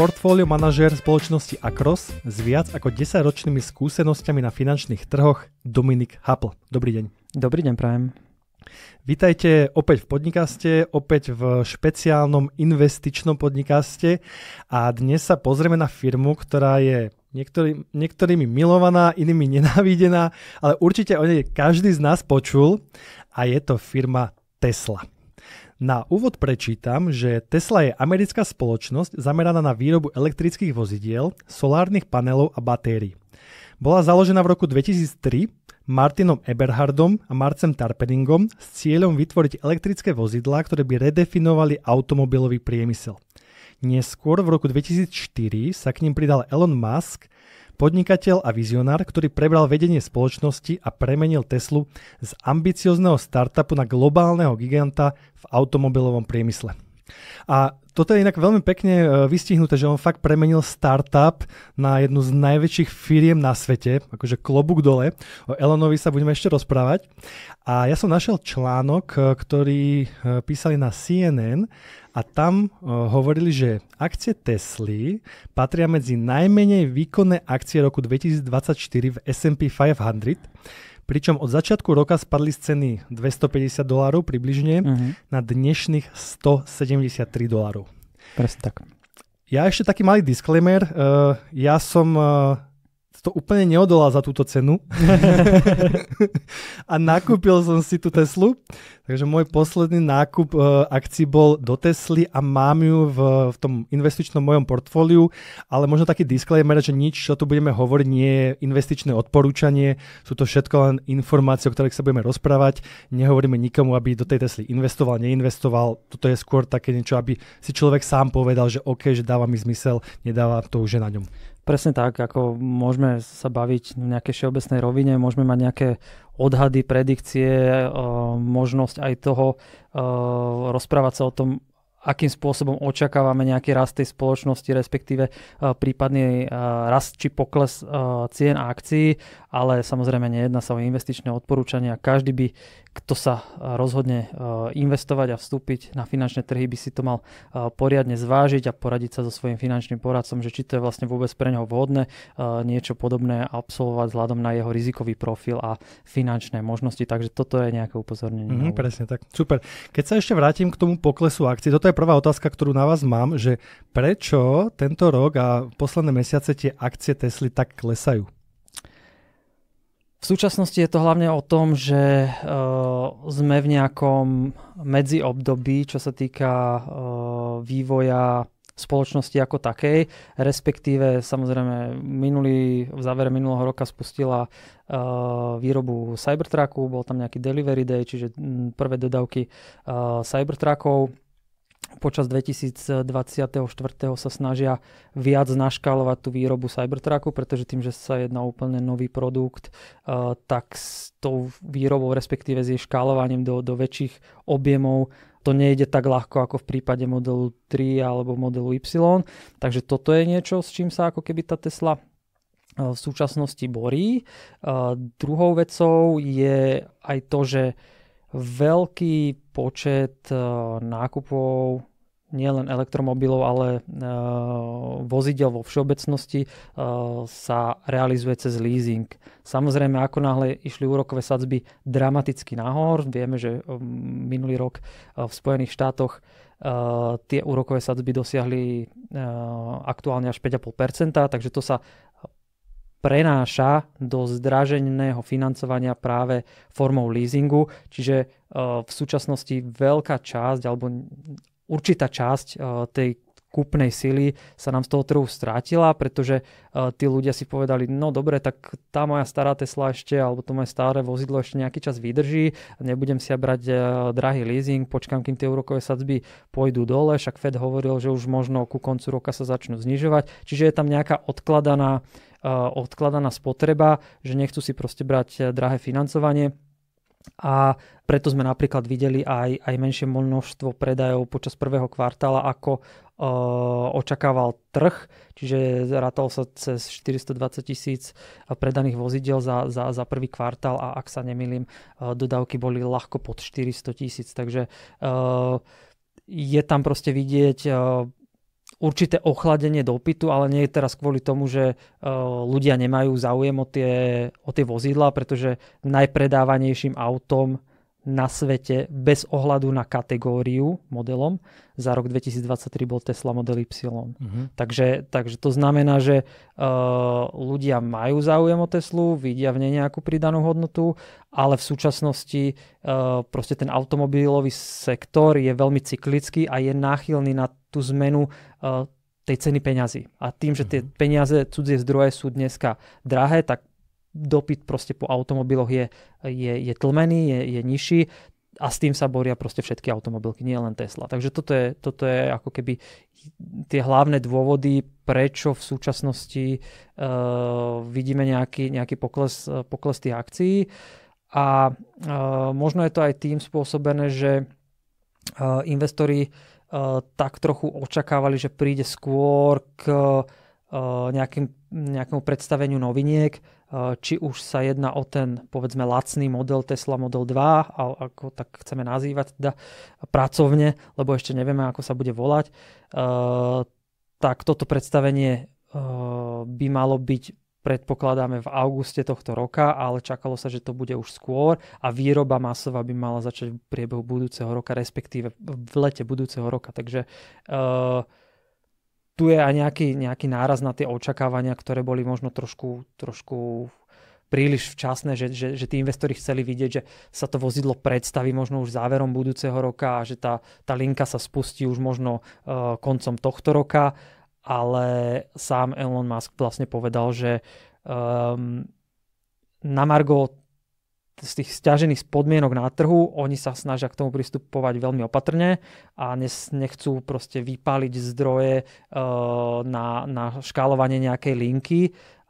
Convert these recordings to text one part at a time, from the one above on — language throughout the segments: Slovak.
Portfólio manažér spoločnosti Akros s viac ako 10-ročnými skúsenosťami na finančných trhoch Dominik Hapl. Dobrý deň. Dobrý deň, prajem. Vítajte opäť v podnikaste, opäť v špeciálnom investičnom podnikaste a dnes sa pozrieme na firmu, ktorá je niektorý, niektorými milovaná, inými nenávidená, ale určite o nej každý z nás počul a je to firma Tesla. Na úvod prečítam, že Tesla je americká spoločnosť zameraná na výrobu elektrických vozidiel, solárnych panelov a batérií. Bola založená v roku 2003 Martinom Eberhardom a Marcem Tarpeningom s cieľom vytvoriť elektrické vozidlá, ktoré by redefinovali automobilový priemysel. Neskôr v roku 2004 sa k ním pridal Elon Musk – podnikateľ a vizionár, ktorý prebral vedenie spoločnosti a premenil Teslu z ambiciozného startupu na globálneho giganta v automobilovom priemysle. A toto je inak veľmi pekne e, vystihnuté, že on fakt premenil startup na jednu z najväčších firiem na svete, akože klobúk dole. O Elonovi sa budeme ešte rozprávať. A ja som našiel článok, e, ktorý e, písali na CNN a tam uh, hovorili, že akcie Tesly patria medzi najmenej výkonné akcie roku 2024 v S&P 500, pričom od začiatku roka spadli z ceny 250 dolárov približne uh-huh. na dnešných 173 dolárov. Presne tak. Ja ešte taký malý disclaimer. Uh, ja som uh, to úplne neodolá za túto cenu. a nakúpil som si tú Teslu. Takže môj posledný nákup uh, akcií bol do Tesly a mám ju v, v tom investičnom mojom portfóliu. Ale možno taký disclaimer, že nič, čo tu budeme hovoriť, nie je investičné odporúčanie. Sú to všetko len informácie, o ktorých sa budeme rozprávať. Nehovoríme nikomu, aby do tej Tesly investoval, neinvestoval. Toto je skôr také niečo, aby si človek sám povedal, že OK, že dáva mi zmysel, nedáva to už je na ňom. Presne tak, ako môžeme sa baviť v nejakej všeobecnej rovine, môžeme mať nejaké odhady, predikcie, e, možnosť aj toho e, rozprávať sa o tom, akým spôsobom očakávame nejaký rast tej spoločnosti, respektíve e, prípadný rast či pokles cien akcií ale samozrejme nejedná sa o investičné odporúčania. Každý by, kto sa e, rozhodne e, investovať a vstúpiť na finančné trhy, by si to mal e, poriadne zvážiť a poradiť sa so svojím finančným poradcom, že či to je vlastne vôbec pre neho vhodné niečo podobné absolvovať vzhľadom na jeho rizikový profil a finančné možnosti. Takže toto je nejaké upozornenie. Mm, presne tak. Super. Keď sa ešte vrátim k tomu poklesu akcií, toto je prvá otázka, ktorú na vás mám, že prečo tento rok a posledné mesiace tie akcie Tesly tak klesajú? V súčasnosti je to hlavne o tom, že uh, sme v nejakom medziobdobí, čo sa týka uh, vývoja spoločnosti ako takej, respektíve samozrejme minulý, v závere minulého roka spustila uh, výrobu Cybertrucku, bol tam nejaký delivery day, čiže prvé dodávky uh, Cybertruckov počas 2024. sa snažia viac naškálovať tú výrobu Cybertrucku, pretože tým, že sa jedná úplne nový produkt, eh, tak s tou výrobou, respektíve s jej škálovaním do, do väčších objemov to nejde tak ľahko ako v prípade modelu 3 alebo modelu Y. Takže toto je niečo, s čím sa ako keby tá Tesla eh, v súčasnosti borí. Eh, druhou vecou je aj to, že veľký počet e, nákupov nielen elektromobilov, ale e, vozidel vo všeobecnosti e, sa realizuje cez leasing. Samozrejme, ako náhle išli úrokové sadzby dramaticky nahor, vieme, že minulý rok v Spojených štátoch tie úrokové sadzby dosiahli aktuálne až 5,5%, takže to sa prenáša do zdraženého financovania práve formou leasingu, čiže e, v súčasnosti veľká časť alebo určitá časť e, tej kúpnej sily sa nám z toho trhu strátila, pretože e, tí ľudia si povedali, no dobre, tak tá moja stará Tesla ešte, alebo to moje staré vozidlo ešte nejaký čas vydrží, nebudem si ja brať drahý leasing, počkam, kým tie úrokové sadzby pôjdu dole, však Fed hovoril, že už možno ku koncu roka sa začnú znižovať, čiže je tam nejaká odkladaná uh, Eh, odkladaná spotreba, že nechcú si proste brať eh, drahé financovanie a preto sme napríklad videli aj, aj menšie množstvo predajov počas prvého kvartála, ako uh, očakával trh, čiže rátal sa cez 420 tisíc predaných vozidel za, za, za prvý kvartál a ak sa nemýlim, uh, dodávky boli ľahko pod 400 tisíc, takže uh, je tam proste vidieť určité ochladenie dopytu, ale nie je teraz kvôli tomu, že e, ľudia nemajú záujem o tie, o tie vozidlá, pretože najpredávanejším autom na svete bez ohľadu na kategóriu modelom za rok 2023 bol Tesla Model Y. Mm-hmm. Takže, takže to znamená, že uh, ľudia majú záujem o Teslu, vidia v nej nejakú pridanú hodnotu, ale v súčasnosti uh, proste ten automobilový sektor je veľmi cyklický a je náchylný na tú zmenu Eh, tej ceny peňazí. A tým, že tie mhm. peniaze, cudzie zdroje sú dneska drahé, tak dopyt proste po automobiloch je, je, je tlmený, je, je nižší a s tým sa boria proste všetky automobilky, nie len Tesla. Takže toto je, toto je ako keby tie hlavné dôvody, prečo v súčasnosti uh, vidíme nejaký, nejaký pokles, eh, pokles tých akcií. A uh, možno je to aj tým spôsobené, že uh, investori uh, Eh, tak trochu očakávali, že príde skôr k eh, nejakým, nejakému predstaveniu noviniek, eh, či už sa jedná o ten povedzme lacný model Tesla Model 2, a ako tak chceme nazývať teda pracovne, lebo ešte nevieme, ako sa bude volať, tak toto predstavenie by malo byť predpokladáme v auguste tohto roka, ale čakalo sa, že to bude už skôr a výroba masová by mala začať v priebehu budúceho roka, respektíve v lete budúceho roka. Takže uh, tu je aj nejaký, nejaký náraz na tie očakávania, ktoré boli možno trošku, trošku príliš včasné, že, že, že tí investori chceli vidieť, že sa to vozidlo predstaví možno už záverom budúceho roka a že tá, tá linka sa spustí už možno uh, koncom tohto roka ale sám Elon Musk vlastne povedal, že um, na Margo z tých stiažených podmienok na trhu, oni sa snažia k tomu pristupovať veľmi opatrne a nechcú proste vypáliť zdroje e, na, na škálovanie nejakej linky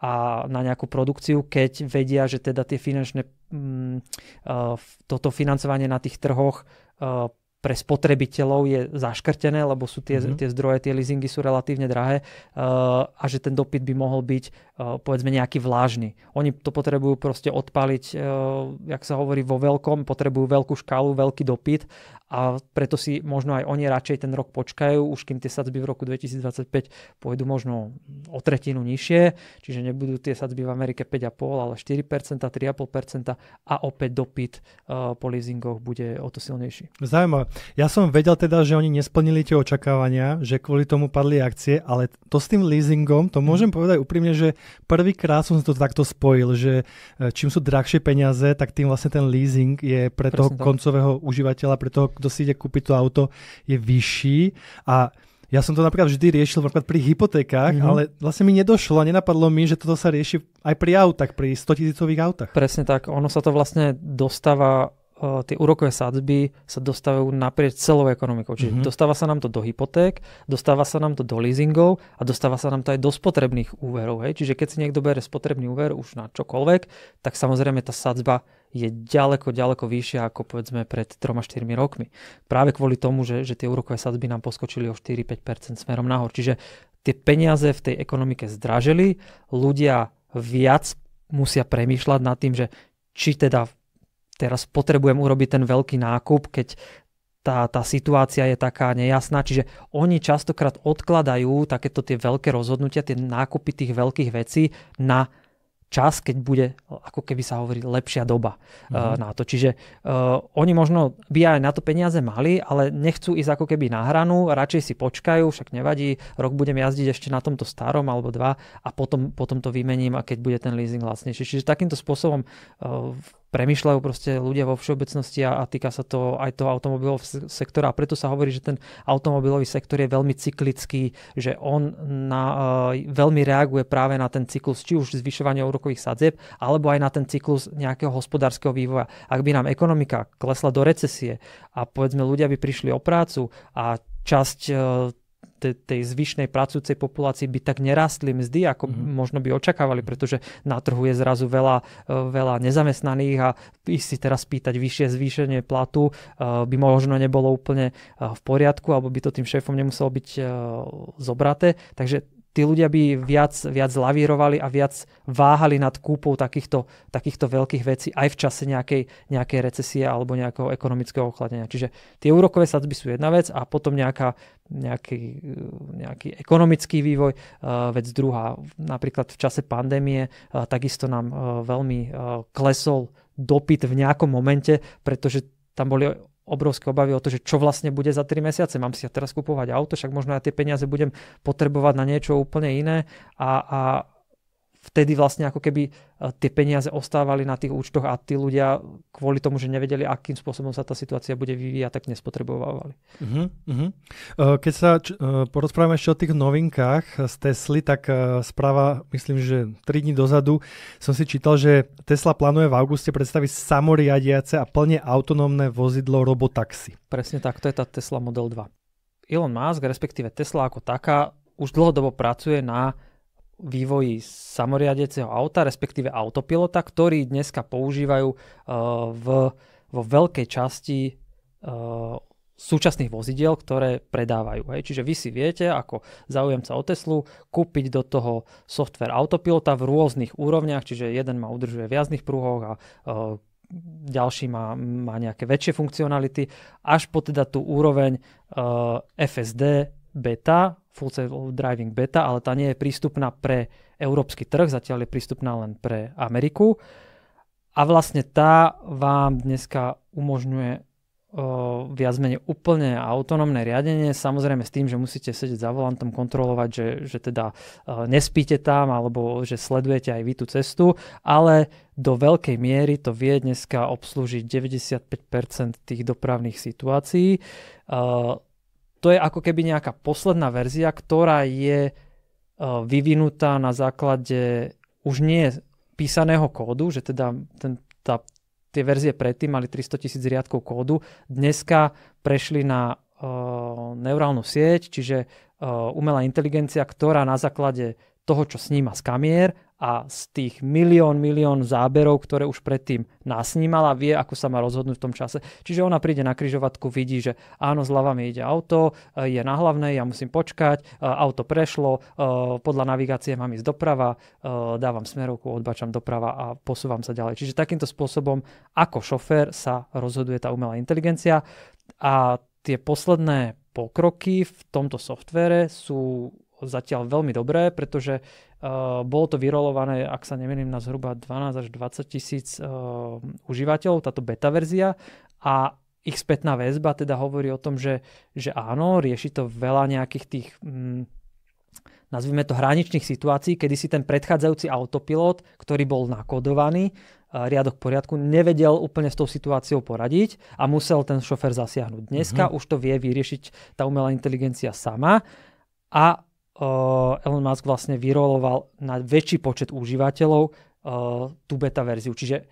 a na nejakú produkciu, keď vedia, že teda tie finančné, mm, e, toto financovanie na tých trhoch e, pre spotrebiteľov je zaškrtené, lebo sú tie, mm-hmm. tie zdroje, tie leasingy sú relatívne drahé uh, a že ten dopyt by mohol byť uh, povedzme nejaký vlážny. Oni to potrebujú proste odpaliť, uh, jak sa hovorí, vo veľkom, potrebujú veľkú škálu, veľký dopyt a preto si možno aj oni radšej ten rok počkajú, už kým tie sadzby v roku 2025 pôjdu možno o tretinu nižšie, čiže nebudú tie sadzby v Amerike 5,5, ale 4%, 3,5% a opäť dopyt uh, po leasingoch bude o to silnejší. Zaujímavé. Ja som vedel teda, že oni nesplnili tie očakávania, že kvôli tomu padli akcie, ale to s tým leasingom, to môžem mhm. povedať úprimne, že prvýkrát som to takto spojil, že e, čím sú drahšie peniaze, tak tým vlastne ten leasing je pre Presne toho tak. koncového užívateľa, pre toho, kto si ide kúpiť to auto, je vyšší a ja som to napríklad vždy riešil napríklad pri hypotékách, mm-hmm. ale vlastne mi nedošlo a nenapadlo mi, že toto sa rieši aj pri autách, pri 100 tisícových autách. Presne tak, ono sa to vlastne dostáva tie úrokové sadzby sa dostávajú naprieč celou ekonomikou. Čiže mm-hmm. dostáva sa nám to do hypoték, dostáva sa nám to do leasingov a dostáva sa nám to aj do spotrebných úverov. Hej? Čiže keď si niekto bere spotrebný úver už na čokoľvek, tak samozrejme tá sadzba je ďaleko, ďaleko vyššia ako povedzme pred 3-4 rokmi. Práve kvôli tomu, že, že tie úrokové sadzby nám poskočili o 4-5% smerom nahor. Čiže tie peniaze v tej ekonomike zdražili, ľudia viac musia premýšľať nad tým, že či teda teraz potrebujem urobiť ten veľký nákup, keď tá, tá situácia je taká nejasná, čiže oni častokrát odkladajú takéto tie veľké rozhodnutia, tie nákupy tých veľkých vecí na čas, keď bude, ako keby sa hovorí, lepšia doba mm-hmm. Uh, na to. Čiže uh, oni možno by aj na to peniaze mali, ale nechcú ísť ako keby na hranu, radšej si počkajú, však nevadí, rok budem jazdiť ešte na tomto starom alebo dva a potom, potom to vymením a keď bude ten leasing lacnejší. Čiže takýmto spôsobom uh, premyšľajú proste ľudia vo všeobecnosti a, a týka sa to aj toho automobilového sektora a preto sa hovorí, že ten automobilový sektor je veľmi cyklický, že on na, uh, veľmi reaguje práve na ten cyklus či už zvyšovania úrokových sadzieb, alebo aj na ten cyklus nejakého hospodárskeho vývoja. Ak by nám ekonomika klesla do recesie a povedzme ľudia by prišli o prácu a časť uh, te, tej zvyšnej pracujúcej populácii by tak nerastli mzdy, ako mm-hmm. možno by očakávali, pretože na trhu je zrazu veľa, e, veľa nezamestnaných a ísť si teraz pýtať vyššie zvýšenie platu e, by možno nebolo úplne e, v poriadku, alebo by to tým šéfom nemuselo byť zobraté. Takže tí ľudia by viac, viac lavírovali a viac váhali nad kúpou takýchto, takýchto veľkých vecí aj v čase nejakej, nejakej recesie alebo nejakého ekonomického ochladenia. Čiže tie úrokové sadzby sú jedna vec a potom nejaká, nejaký, nejaký ekonomický vývoj, eh, vec druhá. Napríklad v čase pandémie eh, takisto nám eh, veľmi klesol dopyt v nejakom momente, pretože tam boli obrovské obavy o to, že čo vlastne bude za 3 mesiace. Mám si ja teraz kupovať auto, však možno ja tie peniaze budem potrebovať na niečo úplne iné a, a vtedy vlastne ako keby e, tie peniaze ostávali na tých účtoch a tí ľudia kvôli tomu, že nevedeli, akým spôsobom sa tá situácia bude vyvíjať, tak nespotrebovali. Uh-huh, mhm, mhm. uh-huh. E, keď sa č- e, porozprávame ešte o tých novinkách z Tesly, tak správa, myslím, že 3 dní dozadu som si čítal, že Tesla plánuje v auguste predstaviť samoriadiace a plne autonómne vozidlo robotaxi. Presne tak, to je tá Tesla Model 2. Elon Musk, respektíve Tesla ako taká, už dlhodobo pracuje na uh, vývoji samoriadeceho auta, respektíve autopilota, ktorý dneska používajú e, v, vo veľkej časti e, súčasných vozidiel, ktoré predávajú. Hej. Čiže vy si viete, ako záujemca o Teslu, kúpiť do toho software autopilota v rôznych úrovniach, čiže jeden ma udržuje v jazdných pruhoch a uh, ďalší má, má nejaké väčšie funkcionality, až po teda tú úroveň uh, FSD, beta, full self driving beta, ale tá nie je prístupná pre európsky trh, zatiaľ je prístupná len pre Ameriku. A vlastne tá vám dneska umožňuje uh, viac menej úplne autonómne riadenie, samozrejme s tým, že musíte sedieť za volantom, kontrolovať, že, že teda uh, nespíte tam, alebo že sledujete aj vy tú cestu, ale do veľkej miery to vie dneska obslúžiť 95% tých dopravných situácií. Uh, to je ako keby nejaká posledná verzia, ktorá je e, vyvinutá na základe už nie písaného kódu, že teda ten, tá, tie verzie predtým mali 300 tisíc riadkov kódu, dneska prešli na uh, neurálnu sieť, čiže uh, umelá inteligencia, ktorá na základe toho, čo sníma z kamier a z tých milión, milión záberov, ktoré už predtým nasnímala, vie, ako sa má rozhodnúť v tom čase. Čiže ona príde na kryžovatku, vidí, že áno, zľava mi ide auto, e, je na hlavnej, ja musím počkať, e, auto prešlo, e, podľa navigácie mám ísť doprava, dávam smerovku, odbačam doprava a posúvam sa ďalej. Čiže takýmto spôsobom, ako šofér sa rozhoduje tá umelá inteligencia a tie posledné pokroky v tomto softvere sú zatiaľ veľmi dobré, pretože uh, bolo to vyrolované, ak sa nemýlim, na zhruba 12 až 20 tisíc uh, užívateľov, táto beta verzia a ich spätná väzba teda hovorí o tom, že, že áno, rieši to veľa nejakých tých, mm, nazvime to hraničných situácií, kedy si ten predchádzajúci autopilot, ktorý bol nakodovaný, eh, riadok poriadku, nevedel úplne s tou situáciou poradiť a musel ten šofer zasiahnuť. Dneska mm-hmm. už to vie vyriešiť tá umelá inteligencia sama a Elon Musk vlastne vyroloval na väčší počet užívateľov tú beta verziu. Čiže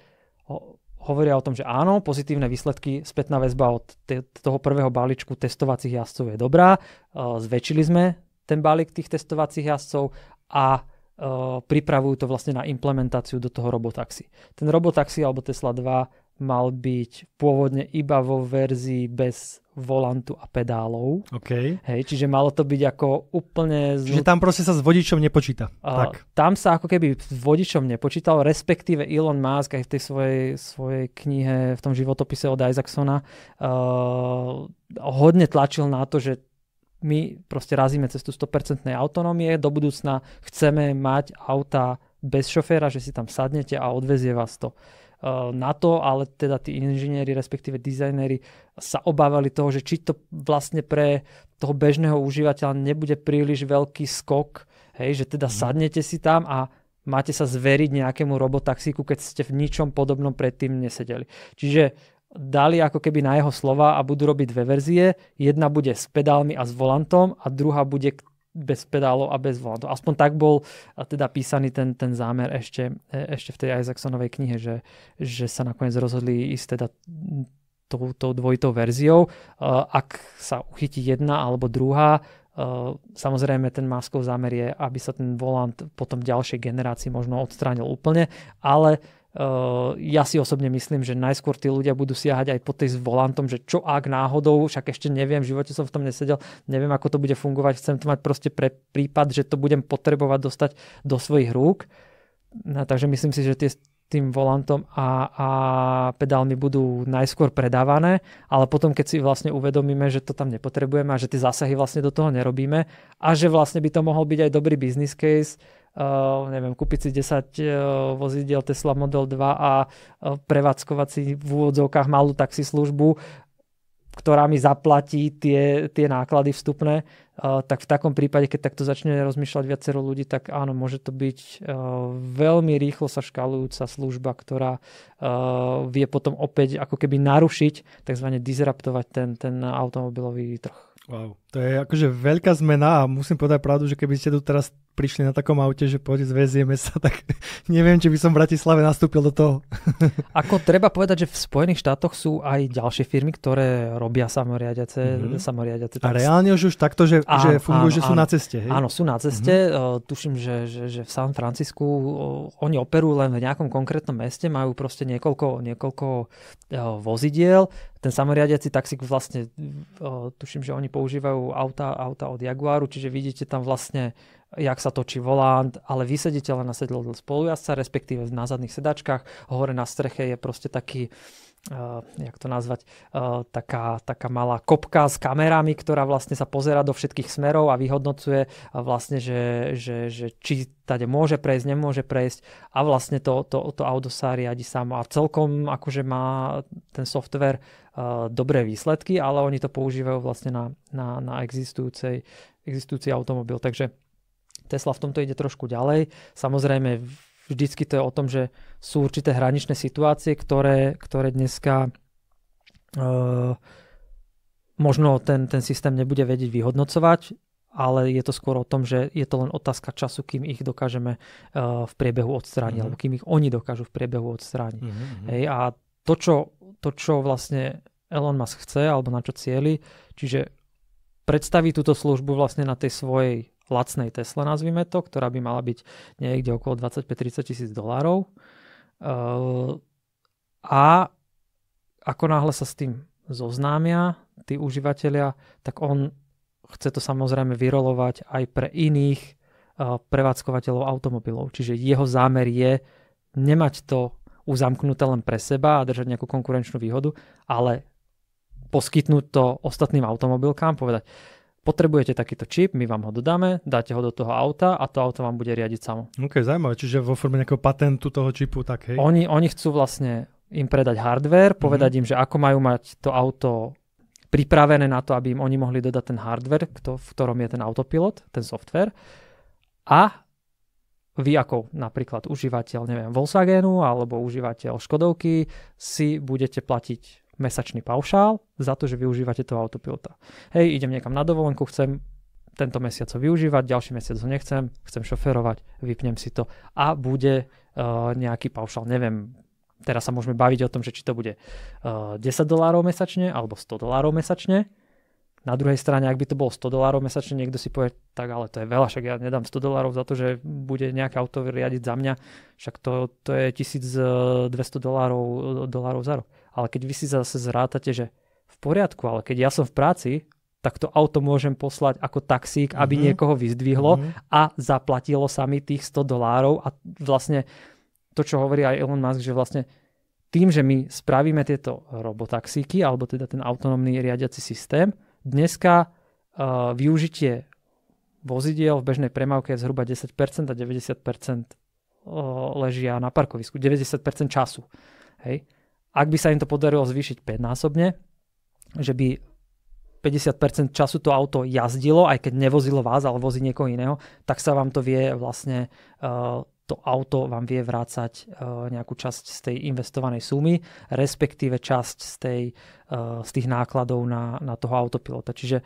hovoria o tom, že áno, pozitívne výsledky, spätná väzba od te, toho prvého balíčku testovacích jazdcov je dobrá. Zväčšili sme ten balík tých testovacích jazdcov a pripravujú to vlastne na implementáciu do toho robotaxi. Ten robotaxi alebo Tesla 2 mal byť pôvodne iba vo verzii bez volantu a pedálov. Okay. Hej, čiže malo to byť ako úplne... Zlu... Čiže tam proste sa s vodičom nepočíta. Uh, tak. Tam sa ako keby s vodičom nepočítal, respektíve Elon Musk aj v tej svojej, svojej knihe, v tom životopise od Isaacsona, uh, hodne tlačil na to, že my proste razíme cestu 100% autonómie, do budúcna chceme mať auta bez šoféra, že si tam sadnete a odvezie vás to. Eh, na to, ale teda tí inžinieri, respektíve dizajnéri sa obávali toho, že či to vlastne pre toho bežného užívateľa nebude príliš veľký skok, hej, že teda mhm. sadnete si tam a máte sa zveriť nejakému robotaxíku, keď ste v ničom podobnom predtým nesedeli. Čiže dali ako keby na jeho slova a budú robiť dve verzie. Jedna bude s pedálmi a s volantom a druhá bude, bez pedálov a bez volantu. Aspoň tak bol e, teda písaný ten, ten zámer ešte, e, ešte v tej Isaacsonovej knihe, že, že sa nakoniec rozhodli ísť teda tou, tou dvojitou verziou. E, ak sa uchytí jedna alebo druhá, samozrejme ten maskov zámer je, aby sa ten volant potom ďalšej generácii možno odstránil úplne, ale uh, Eh, ja si osobne myslím, že najskôr tí ľudia budú siahať aj po tej s volantom, že čo ak náhodou, však ešte neviem, v živote som v tom nesedel, neviem ako to bude fungovať, chcem to mať proste pre prípad, že to budem potrebovať dostať do svojich rúk. No, takže myslím si, že tie tým volantom a, a pedálmi budú najskôr predávané, ale potom keď si vlastne uvedomíme, že to tam nepotrebujeme a že tie zásahy vlastne do toho nerobíme a že vlastne by to mohol byť aj dobrý business case, uh, neviem, kúpiť si 10 uh, eh, vozidiel Tesla Model 2 a uh, prevádzkovať si v úvodzovkách malú taxislužbu, ktorá mi zaplatí tie, tie náklady vstupné, uh, tak v takom prípade, keď takto začne rozmýšľať viacero ľudí, tak áno, môže to byť uh, veľmi rýchlo sa škalujúca služba, ktorá uh, vie potom opäť ako keby narušiť, takzvané disruptovať ten, ten automobilový trh. Wow. To je akože veľká zmena a musím povedať pravdu, že keby ste tu teraz prišli na takom aute, že poď zväzieme sa, tak neviem, či by som v Bratislave nastúpil do toho. Ako treba povedať, že v Spojených štátoch sú aj ďalšie firmy, ktoré robia samoriadiace. Mm-hmm. samoriadiace a reálne už, už takto, že, áno, že fungujú, áno, že sú áno. na ceste. Hej? Áno, sú na ceste. Mm-hmm. Uh, tuším, že, že, že v San Francisku uh, oni operujú len v nejakom konkrétnom meste, majú proste niekoľko, niekoľko uh, vozidiel. Ten samoriadiaci taxík vlastne, uh, tuším, že oni používajú vyrábajú auta, auta od Jaguaru, čiže vidíte tam vlastne, jak sa točí volant, ale vy sedíte len na sedlo spolujazca, respektíve na zadných sedačkách, hore na streche je proste taký, uh, Uh, jak to nazvať, uh, taká, taká malá kopka s kamerami, ktorá vlastne sa pozera do všetkých smerov a vyhodnocuje uh, vlastne, že, že, že či tade môže prejsť, nemôže prejsť a vlastne to, to, to auto sa riadi samo a celkom akože má ten software dobré výsledky, ale oni to používajú vlastne na, na, na existujúcej, existujúci automobil, takže Tesla v tomto ide trošku ďalej. Samozrejme vždycky to je o tom, že sú určité hraničné situácie, ktoré, ktoré dneska e, možno ten, ten systém nebude vedieť vyhodnocovať, ale je to skôr o tom, že je to len otázka času, kým ich dokážeme e, v priebehu odstrániť, mm-hmm. alebo mhm. kým ich oni dokážu v priebehu odstrániť. Mm-hmm. Hej, a to čo, to, čo vlastne Elon Musk chce, alebo na čo cieli, čiže predstaví túto službu vlastne na tej svojej lacnej Tesle, nazvime to, ktorá by mala byť niekde okolo 25-30 tisíc dolárov. Ehm, a ako náhle sa s tým zoznámia tí užívateľia, tak on chce to samozrejme vyrolovať aj pre iných e, prevádzkovateľov automobilov. Čiže jeho zámer je nemať to uzamknuté len pre seba a držať nejakú konkurenčnú výhodu, ale poskytnúť to ostatným automobilkám, povedať, potrebujete takýto čip, my vám ho dodáme, dáte ho do toho auta a to auto vám bude riadiť samo. OK, zaujímavé, čiže vo forme nejakého patentu toho čipu, tak hej. Oni, oni chcú vlastne im predať hardware, mhm. povedať mm-hmm. im, že ako majú mať to auto pripravené na to, aby im oni mohli dodať ten hardware, kto, v ktorom je ten autopilot, ten software. A vy ako napríklad užívateľ, neviem, Volkswagenu alebo užívateľ Škodovky si budete platiť mesačný paušál za to, že využívate toho autopilota. Hej, idem niekam na dovolenku, chcem tento mesiac ho využívať, ďalší mesiac ho nechcem, chcem šoferovať, vypnem si to a bude uh, nejaký paušál, neviem, teraz sa môžeme baviť o tom, že či to bude uh, eh, 10 dolárov mesačne alebo 100 dolárov mesačne. Na druhej strane, ak by to bolo 100 dolárov mesačne, niekto si povie, tak ale to je veľa, však ja nedám 100 dolárov za to, že bude nejaké auto riadiť za mňa, však to, to je 1200 eh, dolárov, dolárov za rok. Ale keď vy si zase zrátate, že v poriadku, ale keď ja som v práci, tak to auto môžem poslať ako taxík, aby mm-hmm. niekoho vyzdvihlo mm-hmm. a zaplatilo sa mi tých 100 dolárov a vlastne to, čo hovorí aj Elon Musk, že vlastne tým, že my spravíme tieto robotaxíky, alebo teda ten autonómny riadiaci systém, dneska uh, využitie vozidiel v bežnej premávke je zhruba 10% a 90% uh, eh, ležia na parkovisku. 90% času. Hej ak by sa im to podarilo zvýšiť 5-násobne, že by 50% času to auto jazdilo, aj keď nevozilo vás, ale vozí niekoho iného, tak sa vám to vie vlastne, eh, to auto vám vie vrácať eh, nejakú časť z tej investovanej sumy, respektíve časť z, tej, eh, z tých nákladov na, na toho autopilota. Čiže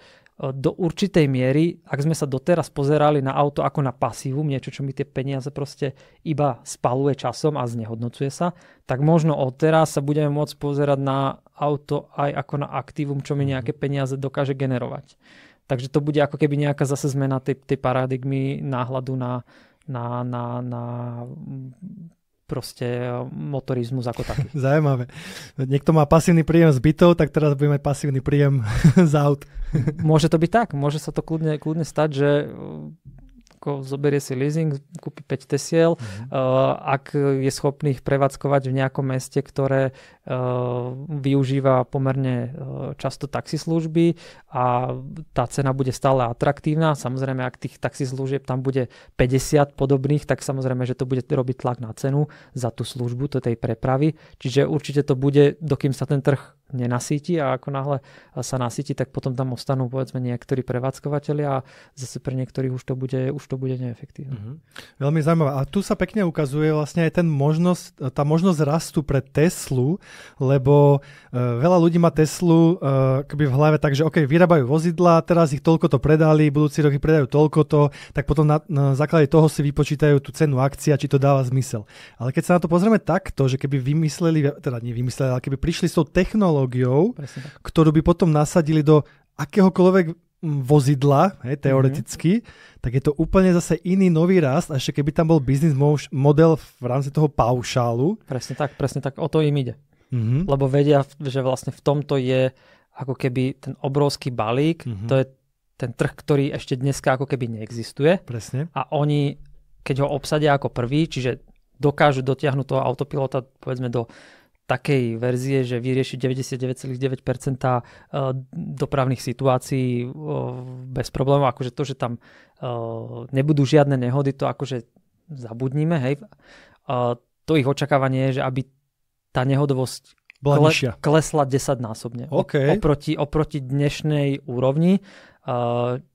E, do určitej miery, ak sme sa doteraz pozerali na auto ako na pasívum, niečo, čo mi tie peniaze proste iba spaluje časom a znehodnocuje sa, tak možno odteraz sa budeme môcť pozerať na auto aj ako na aktívum, čo mi mhm. nejaké peniaze dokáže generovať. Takže to bude ako keby nejaká zase zmena tej, tej paradigmy náhľadu na, na, na, na proste eh, motorizmus ako taký. Zajímavé. Niekto má pasívny príjem z bytov, tak teraz budeme mať pasívny príjem z aut. môže to byť tak, môže sa to kľudne, kľudne stať, že ako zoberie si leasing, kúpi 5 tesiel, mm-hmm. ak je schopný ich prevádzkovať v nejakom meste, ktoré eh, využíva pomerne eh, často taxislužby a tá cena bude stále atraktívna. Samozrejme, ak tých taxislužieb tam bude 50 podobných, tak samozrejme, že to bude robiť tlak na cenu za tú službu, to tej prepravy. Čiže určite to bude, dokým sa ten trh nenasíti a ako náhle sa nasíti, tak potom tam ostanú povedzme niektorí prevádzkovateľi a zase pre niektorých už to bude, už to bude neefektívne. Mm-hmm. Veľmi zaujímavé. A tu sa pekne ukazuje vlastne aj ten možnosť, tá možnosť rastu pre Teslu, lebo uh, veľa ľudí má Teslu uh, v hlave tak, že OK, vyrábajú vozidla, teraz ich toľko to predali, budúci roky predajú toľko to, tak potom na, na základe toho si vypočítajú tú cenu akcia, či to dáva zmysel. Ale keď sa na to pozrieme takto, že keby vymysleli, teda nevymysleli, ale keby prišli s tou technológiou, technológiou, ktorú by potom nasadili do akéhokoľvek mm, vozidla, hej, mhm. teoreticky, mm-hmm. tak je to úplne zase iný nový rast, a ešte keby tam bol biznis model v rámci toho paušálu. Presne tak, presne tak, o to im ide. Mm-hmm. Lebo vedia, že vlastne v tomto je ako keby ten obrovský balík, mm-hmm. to je ten trh, ktorý ešte dneska ako keby neexistuje. Presne. A oni, keď ho obsadia ako prvý, čiže dokážu dotiahnuť toho autopilota povedzme do takej verzie, že vyrieši 99,9% eh, dopravných situácií eh, bez problémov. Akože to, že tam eh, nebudú žiadne nehody, to akože zabudníme, hej. To ich očakávanie je, že aby tá nehodovosť kle, klesla 10 násobne. Okay. Oproti, oproti dnešnej úrovni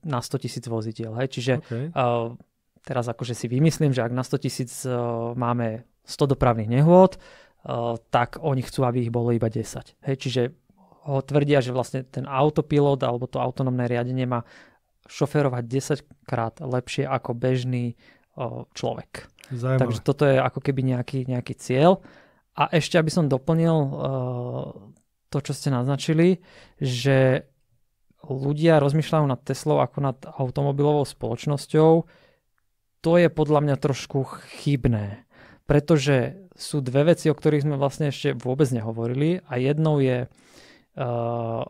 na 100 tisíc vozidiel. Hej. Čiže okay. teraz akože si vymyslím, že ak na 100 tisíc máme 100 dopravných nehôd, tak oni chcú, aby ich bolo iba 10. Hej, čiže ho tvrdia, že vlastne ten autopilot alebo to autonómne riadenie má šoferovať 10 krát lepšie ako bežný o, človek. Zajímavé. Takže toto je ako keby nejaký, nejaký cieľ. A ešte, aby som doplnil o, to, čo ste naznačili, že ľudia rozmýšľajú nad Teslou ako nad automobilovou spoločnosťou, to je podľa mňa trošku chybné pretože sú dve veci, o ktorých sme vlastne ešte vôbec nehovorili a jednou je uh,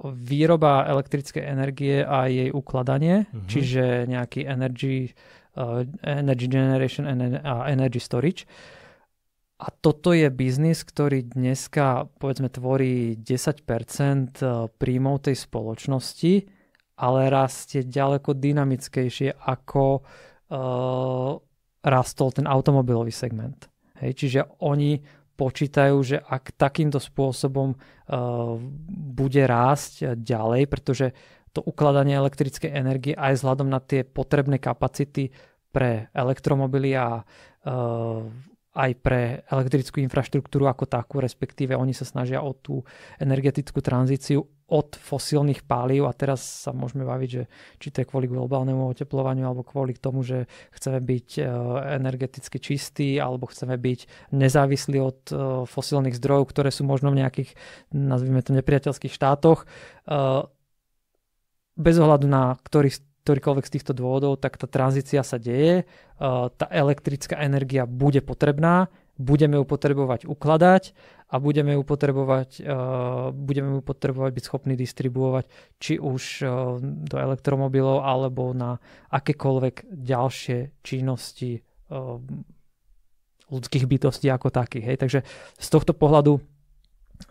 výroba elektrickej energie a jej ukladanie, mhm. čiže nejaký energy, uh, energy generation a energy storage. A toto je biznis, ktorý dneska povedzme tvorí 10% uh, príjmov tej spoločnosti, ale rastie ďaleko dynamickejšie ako uh, rastol ten automobilový segment. Hej, čiže oni počítajú, že ak takýmto spôsobom uh, bude rásť ďalej, pretože to ukladanie elektrickej energie aj vzhľadom na tie potrebné kapacity pre elektromobily a uh, aj pre elektrickú infraštruktúru ako takú, respektíve oni sa snažia o tú energetickú tranzíciu od fosílnych páliv a teraz sa môžeme baviť, že či to je kvôli globálnemu oteplovaniu alebo kvôli tomu, že chceme byť e, energeticky čistí alebo chceme byť nezávislí od e, fosílnych zdrojov, ktoré sú možno v nejakých, nazvime to, nepriateľských štátoch. E, bez ohľadu na ktorý ktorýkoľvek z týchto dôvodov, tak tá tranzícia sa deje, uh, tá elektrická energia bude potrebná, budeme ju potrebovať ukladať a budeme ju potrebovať, uh, budeme ju potrebovať byť schopní distribuovať či už uh, do elektromobilov alebo na akékoľvek ďalšie činnosti ľudských bytostí ako takých. Hej. Takže z tohto pohľadu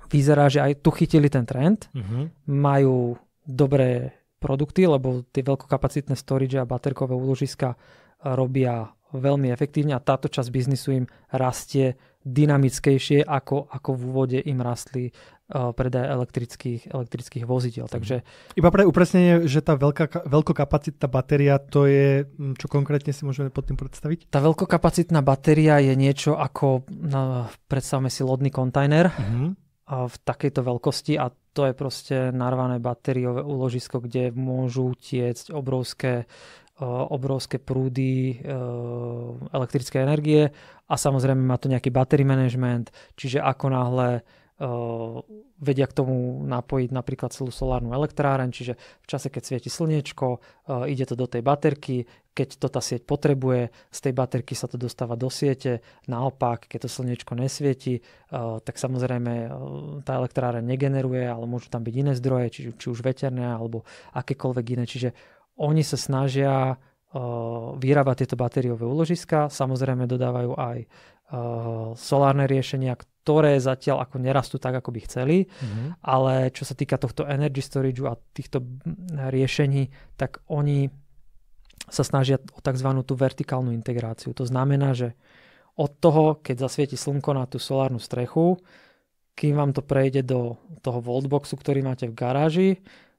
vyzerá, že aj tu chytili ten trend, mm-hmm. majú dobré produkty, lebo tie veľkokapacitné storage a baterkové úložiska eh, robia veľmi efektívne a táto časť biznisu im rastie dynamickejšie, ako, ako v úvode im rastli uh, eh, predaje elektrických, elektrických vozidiel. Mhm. Takže... Iba pre upresnenie, že tá veľká, veľkokapacitná batéria, to je, hm, čo konkrétne si môžeme pod tým predstaviť? Tá veľkokapacitná batéria je niečo ako, no, predstavme si lodný kontajner, uh-huh v takejto veľkosti a to je proste narvané batériové úložisko, kde môžu tiecť obrovské, e, obrovské prúdy e, elektrické energie a samozrejme má to nejaký battery management, čiže ako náhle vedia k tomu napojiť napríklad celú solárnu elektráreň, čiže v čase, keď svieti slniečko, ide to do tej baterky, keď to tá sieť potrebuje, z tej baterky sa to dostáva do siete, naopak, keď to slniečko nesvieti, tak samozrejme tá elektráreň negeneruje, ale môžu tam byť iné zdroje, či, či už veterné alebo akékoľvek iné, čiže oni sa snažia vyrábať tieto batériové úložiska, samozrejme dodávajú aj Eh, solárne riešenia, ktoré zatiaľ ako nerastú tak, ako by chceli, mm-hmm. ale čo sa týka tohto energy storage a týchto mm, riešení, tak oni sa snažia o tzv. tú vertikálnu integráciu. To znamená, že od toho, keď zasvieti slnko na tú solárnu strechu, kým vám to prejde do toho voltboxu, ktorý máte v garáži,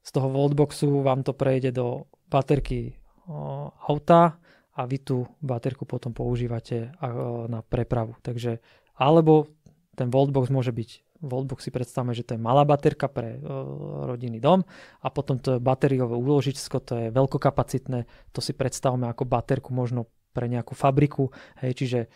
z toho voltboxu vám to prejde do baterky eh, auta, a vy tú baterku potom používate e, na prepravu. Takže, alebo ten voltbox môže byť, voltbox si predstavme, že to je malá baterka pre e, rodinný dom a potom to je batériové úložisko, to je veľkokapacitné, to si predstavme ako baterku možno pre nejakú fabriku, hej, čiže e,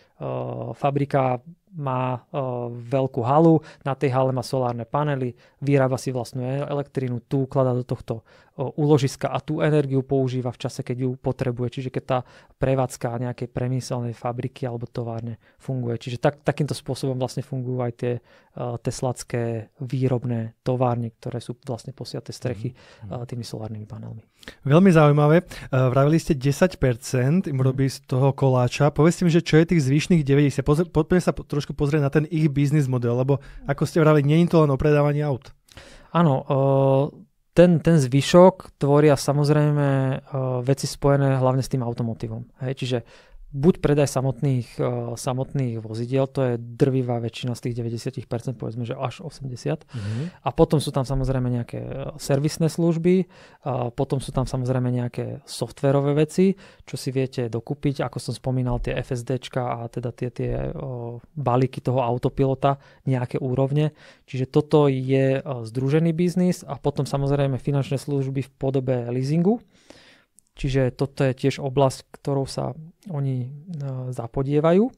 fabrika má e, veľkú halu, na tej hale má solárne panely, vyrába si vlastnú elektrínu, tu ukladá do tohto úložiska a tú energiu používa v čase, keď ju potrebuje. Čiže keď tá prevádzka nejakej premyselnej fabriky alebo továrne funguje. Čiže tak, takýmto spôsobom vlastne fungujú aj tie uh, e, teslacké výrobné továrne, ktoré sú vlastne posiate strechy uh, tými solárnymi panelmi. Veľmi zaujímavé. Uh, vravili ste 10%, im mhm. robí z toho koláča. Povedzte mi, že čo je tých zvyšných 90%. poďme sa trošku pozrieť na ten ich biznis model, lebo ako ste vravili, nie je to len o predávaní aut. Áno, ten, ten zvyšok tvoria samozrejme uh, veci spojené hlavne s tým automotívom. Hej? Čiže buď predaj samotných, eh, samotných vozidiel, to je drvivá väčšina z tých 90%, povedzme, že až 80%. Mm-hmm. A potom sú tam samozrejme nejaké eh, servisné služby, a eh, potom sú tam samozrejme nejaké softverové veci, čo si viete dokúpiť, ako som spomínal, tie FSDčka a teda tie, tie balíky toho autopilota, nejaké úrovne. Čiže toto je združený biznis a potom samozrejme finančné služby v podobe leasingu. Čiže toto je tiež oblasť, ktorou sa oni e, zapodievajú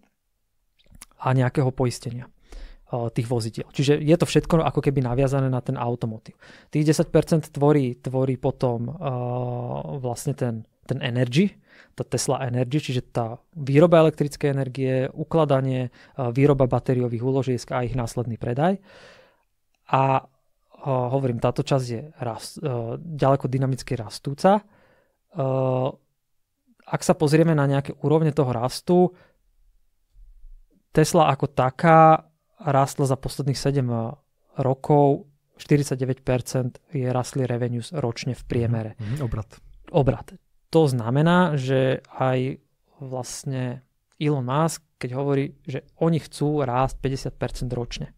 a nejakého poistenia e, tých vozidiel. Čiže je to všetko ako keby naviazané na ten automotív. Tých 10% tvorí, tvorí potom uh, vlastne ten, ten energy, tá Tesla Energy, čiže tá výroba elektrickej energie, ukladanie, uh, výroba batériových úložisk a ich následný predaj. A uh, hovorím, táto časť je rast, uh, ďaleko dynamicky rastúca Eh, ak sa pozrieme na nejaké úrovne toho rastu, Tesla ako taká rastla za posledných 7 eh, rokov 49% je rastlý revenues ročne v mhm, priemere. Mm, obrat. To znamená, že aj vlastne Elon Musk, keď hovorí, že oni chcú rásť 50% ročne,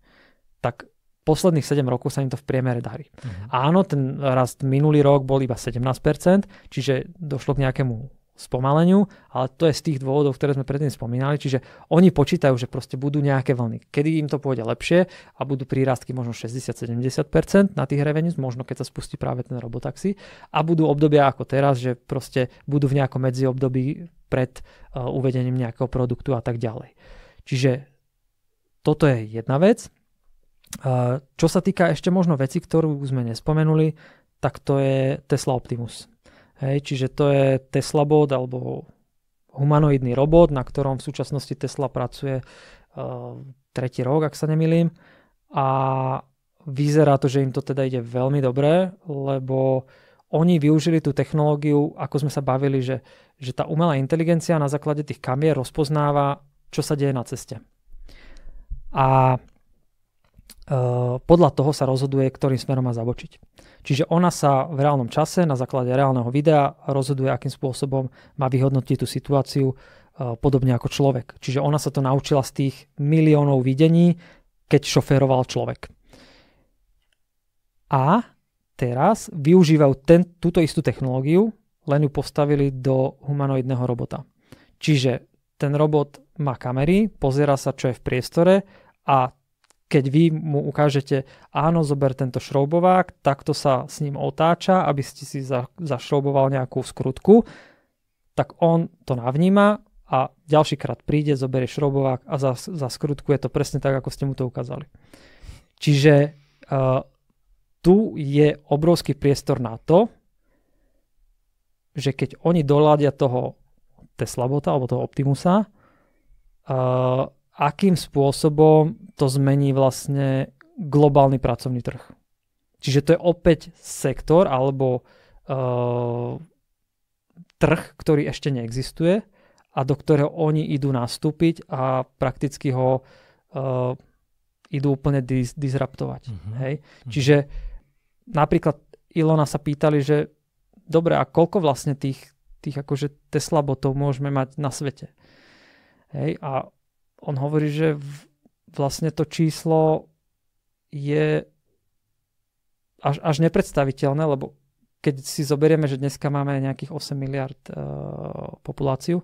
tak posledných 7 rokov sa im to v priemere darí. Uh-huh. Áno, ten rast minulý rok bol iba 17%, čiže došlo k nejakému spomaleniu, ale to je z tých dôvodov, ktoré sme predtým spomínali, čiže oni počítajú, že proste budú nejaké vlny. Kedy im to pôjde lepšie a budú prírastky možno 60-70% na tých revenues, možno keď sa spustí práve ten robotaxi a budú obdobia ako teraz, že proste budú v nejakom medziobdobí pred uh, uvedením nejakého produktu a tak ďalej. Čiže toto je jedna vec. Čo sa týka ešte možno veci, ktorú sme nespomenuli, tak to je Tesla Optimus. Hej, čiže to je Tesla bot alebo humanoidný robot, na ktorom v súčasnosti Tesla pracuje uh, tretí rok, ak sa nemýlim. A vyzerá to, že im to teda ide veľmi dobre, lebo oni využili tú technológiu, ako sme sa bavili, že, že tá umelá inteligencia na základe tých kamier rozpoznáva, čo sa deje na ceste. A Eh, podľa toho sa rozhoduje, ktorým smerom má zabočiť. Čiže ona sa v reálnom čase na základe reálneho videa rozhoduje, akým spôsobom má vyhodnotiť tú situáciu eh, podobne ako človek. Čiže ona sa to naučila z tých miliónov videní, keď šoféroval človek. A teraz využívajú ten, túto istú technológiu, len ju postavili do humanoidného robota. Čiže ten robot má kamery, pozera sa, čo je v priestore a keď vy mu ukážete, áno, zober tento šroubovák, takto sa s ním otáča, aby ste si za, zašrouboval nejakú skrutku, tak on to navníma a ďalší krát príde, zoberie šroubovák a za skrutku je to presne tak, ako ste mu to ukázali. Čiže uh, tu je obrovský priestor na to, že keď oni doľadia toho Teslabota alebo toho Optimusa, uh, akým spôsobom to zmení vlastne globálny pracovný trh. Čiže to je opäť sektor alebo uh, trh, ktorý ešte neexistuje a do ktorého oni idú nastúpiť a prakticky ho uh, idú úplne dis- disruptovať. Uh-huh. Hej? Mhm. Čiže napríklad Ilona sa pýtali, že dobre, a koľko vlastne tých, tých akože Tesla botov môžeme mať na svete? Hej? A on hovorí, že v, vlastne to číslo je až, až nepredstaviteľné, lebo keď si zoberieme, že dneska máme nejakých 8 miliard uh, populáciu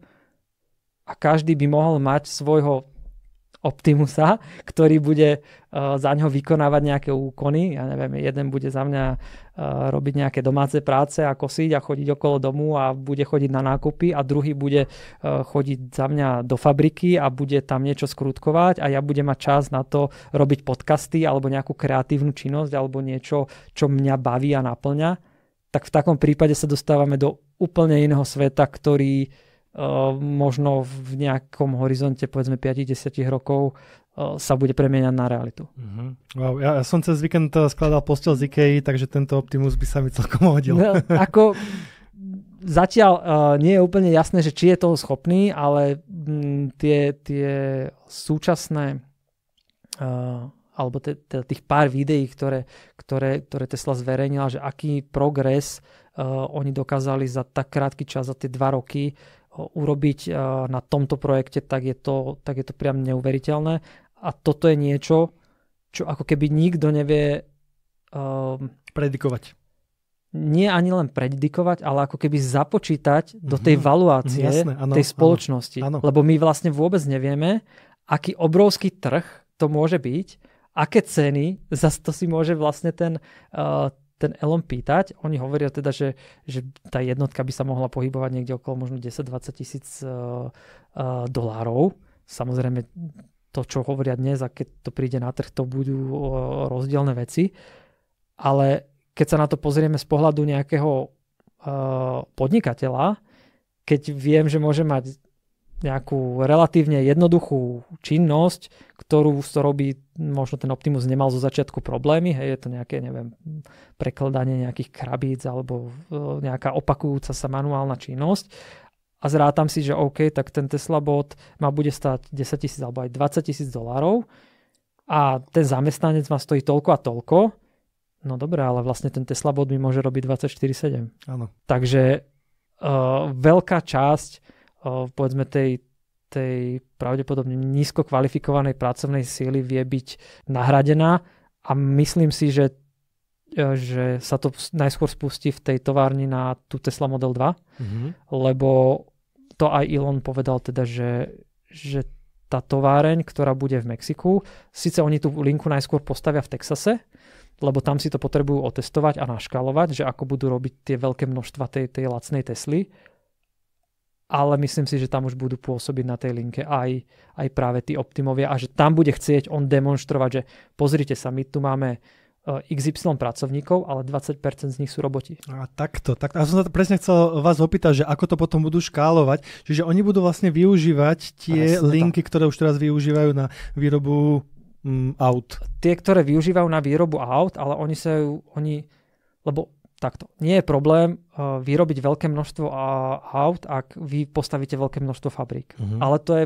a každý by mohol mať svojho Optimusa, ktorý bude uh, za ňo vykonávať nejaké úkony. Ja neviem, jeden bude za mňa uh, robiť nejaké domáce práce a kosiť a chodiť okolo domu a bude chodiť na nákupy a druhý bude uh, chodiť za mňa do fabriky a bude tam niečo skrutkovať a ja budem mať čas na to robiť podcasty alebo nejakú kreatívnu činnosť alebo niečo, čo mňa baví a naplňa. Tak v takom prípade sa dostávame do úplne iného sveta, ktorý Ehm, možno v nejakom horizonte povedzme 5-10 rokov ehm, sa bude premieňať na realitu. Uh-huh. Wow, ja, ja som cez víkend eh, skladal postel z Ikei, takže tento optimus by sa mi celkom hodil. No, ako zatiaľ uh, nie je úplne jasné, že či je toho schopný, ale m, mm, tie, tie súčasné uh, alebo te, te, tých pár videí, ktoré, ktoré, ktoré Tesla zverejnila, že aký progres uh, oni dokázali za tak krátky čas, za tie dva roky urobiť na tomto projekte, tak je to, tak je to priam neuveriteľné. A toto je niečo, čo ako keby nikto nevie... Um, predikovať. Nie ani len predikovať, ale ako keby započítať mm-hmm. do tej mhm. valuácie Jasné, ano, tej spoločnosti. Ano, ano. Lebo my vlastne vôbec nevieme, aký obrovský trh to môže byť, aké ceny, za to si môže vlastne ten, uh, ten Elon pýtať. Oni hovoria teda, že, že tá jednotka by sa mohla pohybovať niekde okolo možno 10-20 tisíc uh, uh, dolárov. Samozrejme to, čo hovoria dnes a keď to príde na trh, to budú uh, rozdielne veci. Ale keď sa na to pozrieme z pohľadu nejakého uh, podnikateľa, keď viem, že môže mať nejakú relatívne jednoduchú činnosť, ktorú, s ktorou robí, možno ten Optimus nemal zo začiatku problémy. Hej, je to nejaké, neviem, prekladanie nejakých krabíc alebo e, nejaká opakujúca sa manuálna činnosť. A zrátam si, že OK, tak ten Tesla bot ma bude stať 10 tisíc alebo aj 20 tisíc dolárov a ten zamestnanec ma stojí toľko a toľko. No dobré, ale vlastne ten Tesla bot mi môže robiť 24-7. Áno. Takže uh, veľká časť povedzme tej, tej pravdepodobne nízko kvalifikovanej pracovnej síly vie byť nahradená a myslím si, že e, že sa to najskôr spustí v tej továrni na tú Tesla Model 2, mm-hmm. lebo to aj Elon povedal teda, že, že tá továreň, ktorá bude v Mexiku, síce oni tú linku najskôr postavia v Texase, lebo tam si to potrebujú otestovať a naškalovať, že ako budú robiť tie veľké množstva tej, tej lacnej Tesly, ale myslím si, že tam už budú pôsobiť na tej linke aj, aj práve tí optimovia a že tam bude chcieť on demonstrovať, že pozrite sa, my tu máme eh, XY pracovníkov, ale 20% z nich sú roboti. A takto, tak. A som sa presne chcel vás opýtať, že ako to potom budú škálovať. Čiže oni budú vlastne využívať tie presne linky, tak. ktoré už teraz využívajú na výrobu mm, aut. Tie, ktoré využívajú na výrobu aut, ale oni sa ju, oni, lebo takto. Nie je problém uh, vyrobiť veľké množstvo uh, aut, ak vy postavíte veľké množstvo fabrík. Uh-huh. Ale to je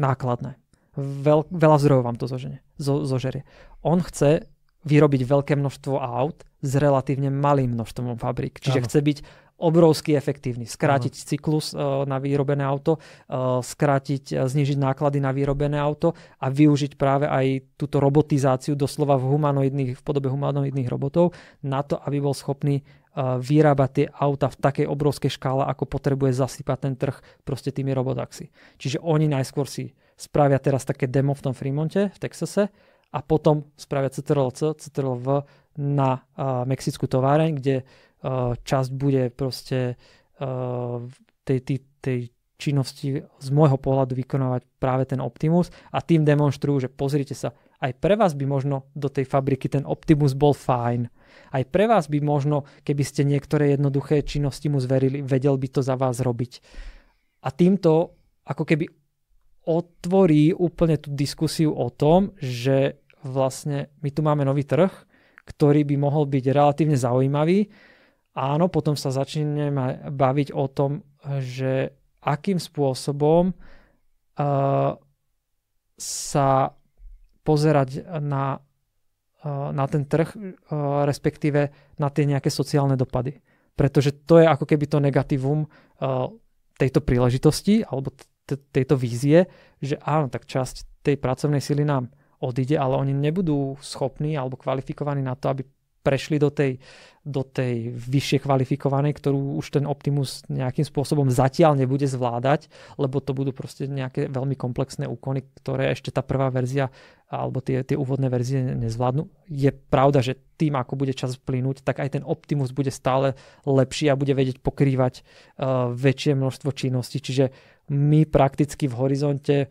nákladné. Veľ, veľa zdrojov vám to zožene, zo, zožerie. On chce vyrobiť veľké množstvo aut s relatívne malým množstvom fabrík. Čiže ano. chce byť obrovsky efektívny. Skrátiť uh-huh. cyklus e, na vyrobené auto, e, skrátiť, e, znižiť náklady na vyrobené auto a využiť práve aj túto robotizáciu doslova v, humanoidných, v podobe humanoidných robotov na to, aby bol schopný vyrábať tie auta v takej obrovskej škále, ako potrebuje zasypať ten trh proste tými robotaxi. Čiže oni najskôr si spravia teraz také demo v tom Fremonte, v Texase, a potom spravia CTRL-V na uh, mexickú továreň, kde Eh, časť bude proste eh, tej, tej, tej činnosti z môjho pohľadu vykonávať práve ten Optimus a tým demonstrujú, že pozrite sa, aj pre vás by možno do tej fabriky ten Optimus bol fajn. Aj pre vás by možno, keby ste niektoré jednoduché činnosti mu zverili, vedel by to za vás robiť. A týmto ako keby otvorí úplne tú diskusiu o tom, že vlastne my tu máme nový trh, ktorý by mohol byť relatívne zaujímavý áno, potom sa začneme baviť o tom, že akým spôsobom uh, sa pozerať na, uh, na ten trh, uh, respektíve na tie nejaké sociálne dopady. Pretože to je ako keby to negatívum uh, tejto príležitosti alebo t- tejto vízie, že áno, tak časť tej pracovnej sily nám odíde, ale oni nebudú schopní alebo kvalifikovaní na to, aby prešli do tej, do tej vyššie kvalifikovanej, ktorú už ten Optimus nejakým spôsobom zatiaľ nebude zvládať, lebo to budú proste nejaké veľmi komplexné úkony, ktoré ešte tá prvá verzia alebo tie, tie úvodné verzie nezvládnu. Je pravda, že tým, ako bude čas plynúť, tak aj ten Optimus bude stále lepší a bude vedieť pokrývať uh, väčšie množstvo činností. Čiže my prakticky v horizonte,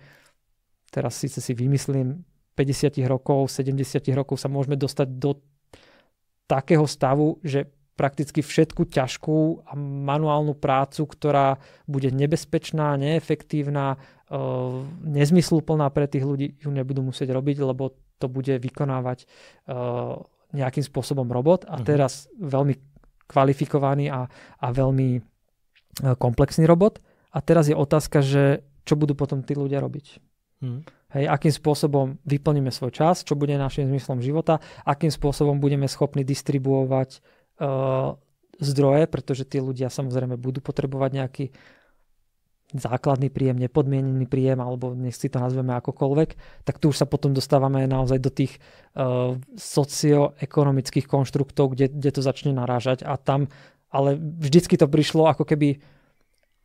teraz síce si vymyslím, 50 rokov, 70 rokov sa môžeme dostať do takého stavu, že prakticky všetku ťažkú a manuálnu prácu, ktorá bude nebezpečná, neefektívna, e, nezmysluplná pre tých ľudí, ju nebudú musieť robiť, lebo to bude vykonávať e, nejakým spôsobom robot. A mhm. teraz veľmi kvalifikovaný a, a veľmi e, komplexný robot. A teraz je otázka, že čo budú potom tí ľudia robiť. Hmm. Hej, akým spôsobom vyplníme svoj čas, čo bude našim zmyslom života, akým spôsobom budeme schopní distribuovať uh, zdroje, pretože tí ľudia samozrejme budú potrebovať nejaký základný príjem, nepodmienený príjem, alebo nech si to nazveme akokoľvek, tak tu už sa potom dostávame naozaj do tých uh, socioekonomických konštruktov, kde, kde to začne narážať a tam, ale vždycky to prišlo ako keby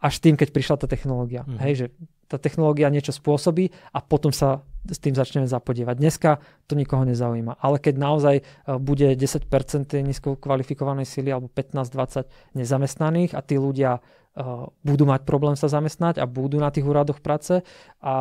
až tým, keď prišla tá technológia. Mm. Hej, že tá technológia niečo spôsobí a potom sa s tým začneme zapodievať. Dneska to nikoho nezaujíma. Ale keď naozaj e, bude 10% nízko kvalifikovanej sily alebo 15-20 nezamestnaných a tí ľudia e, budú mať problém sa zamestnať a budú na tých úradoch práce, a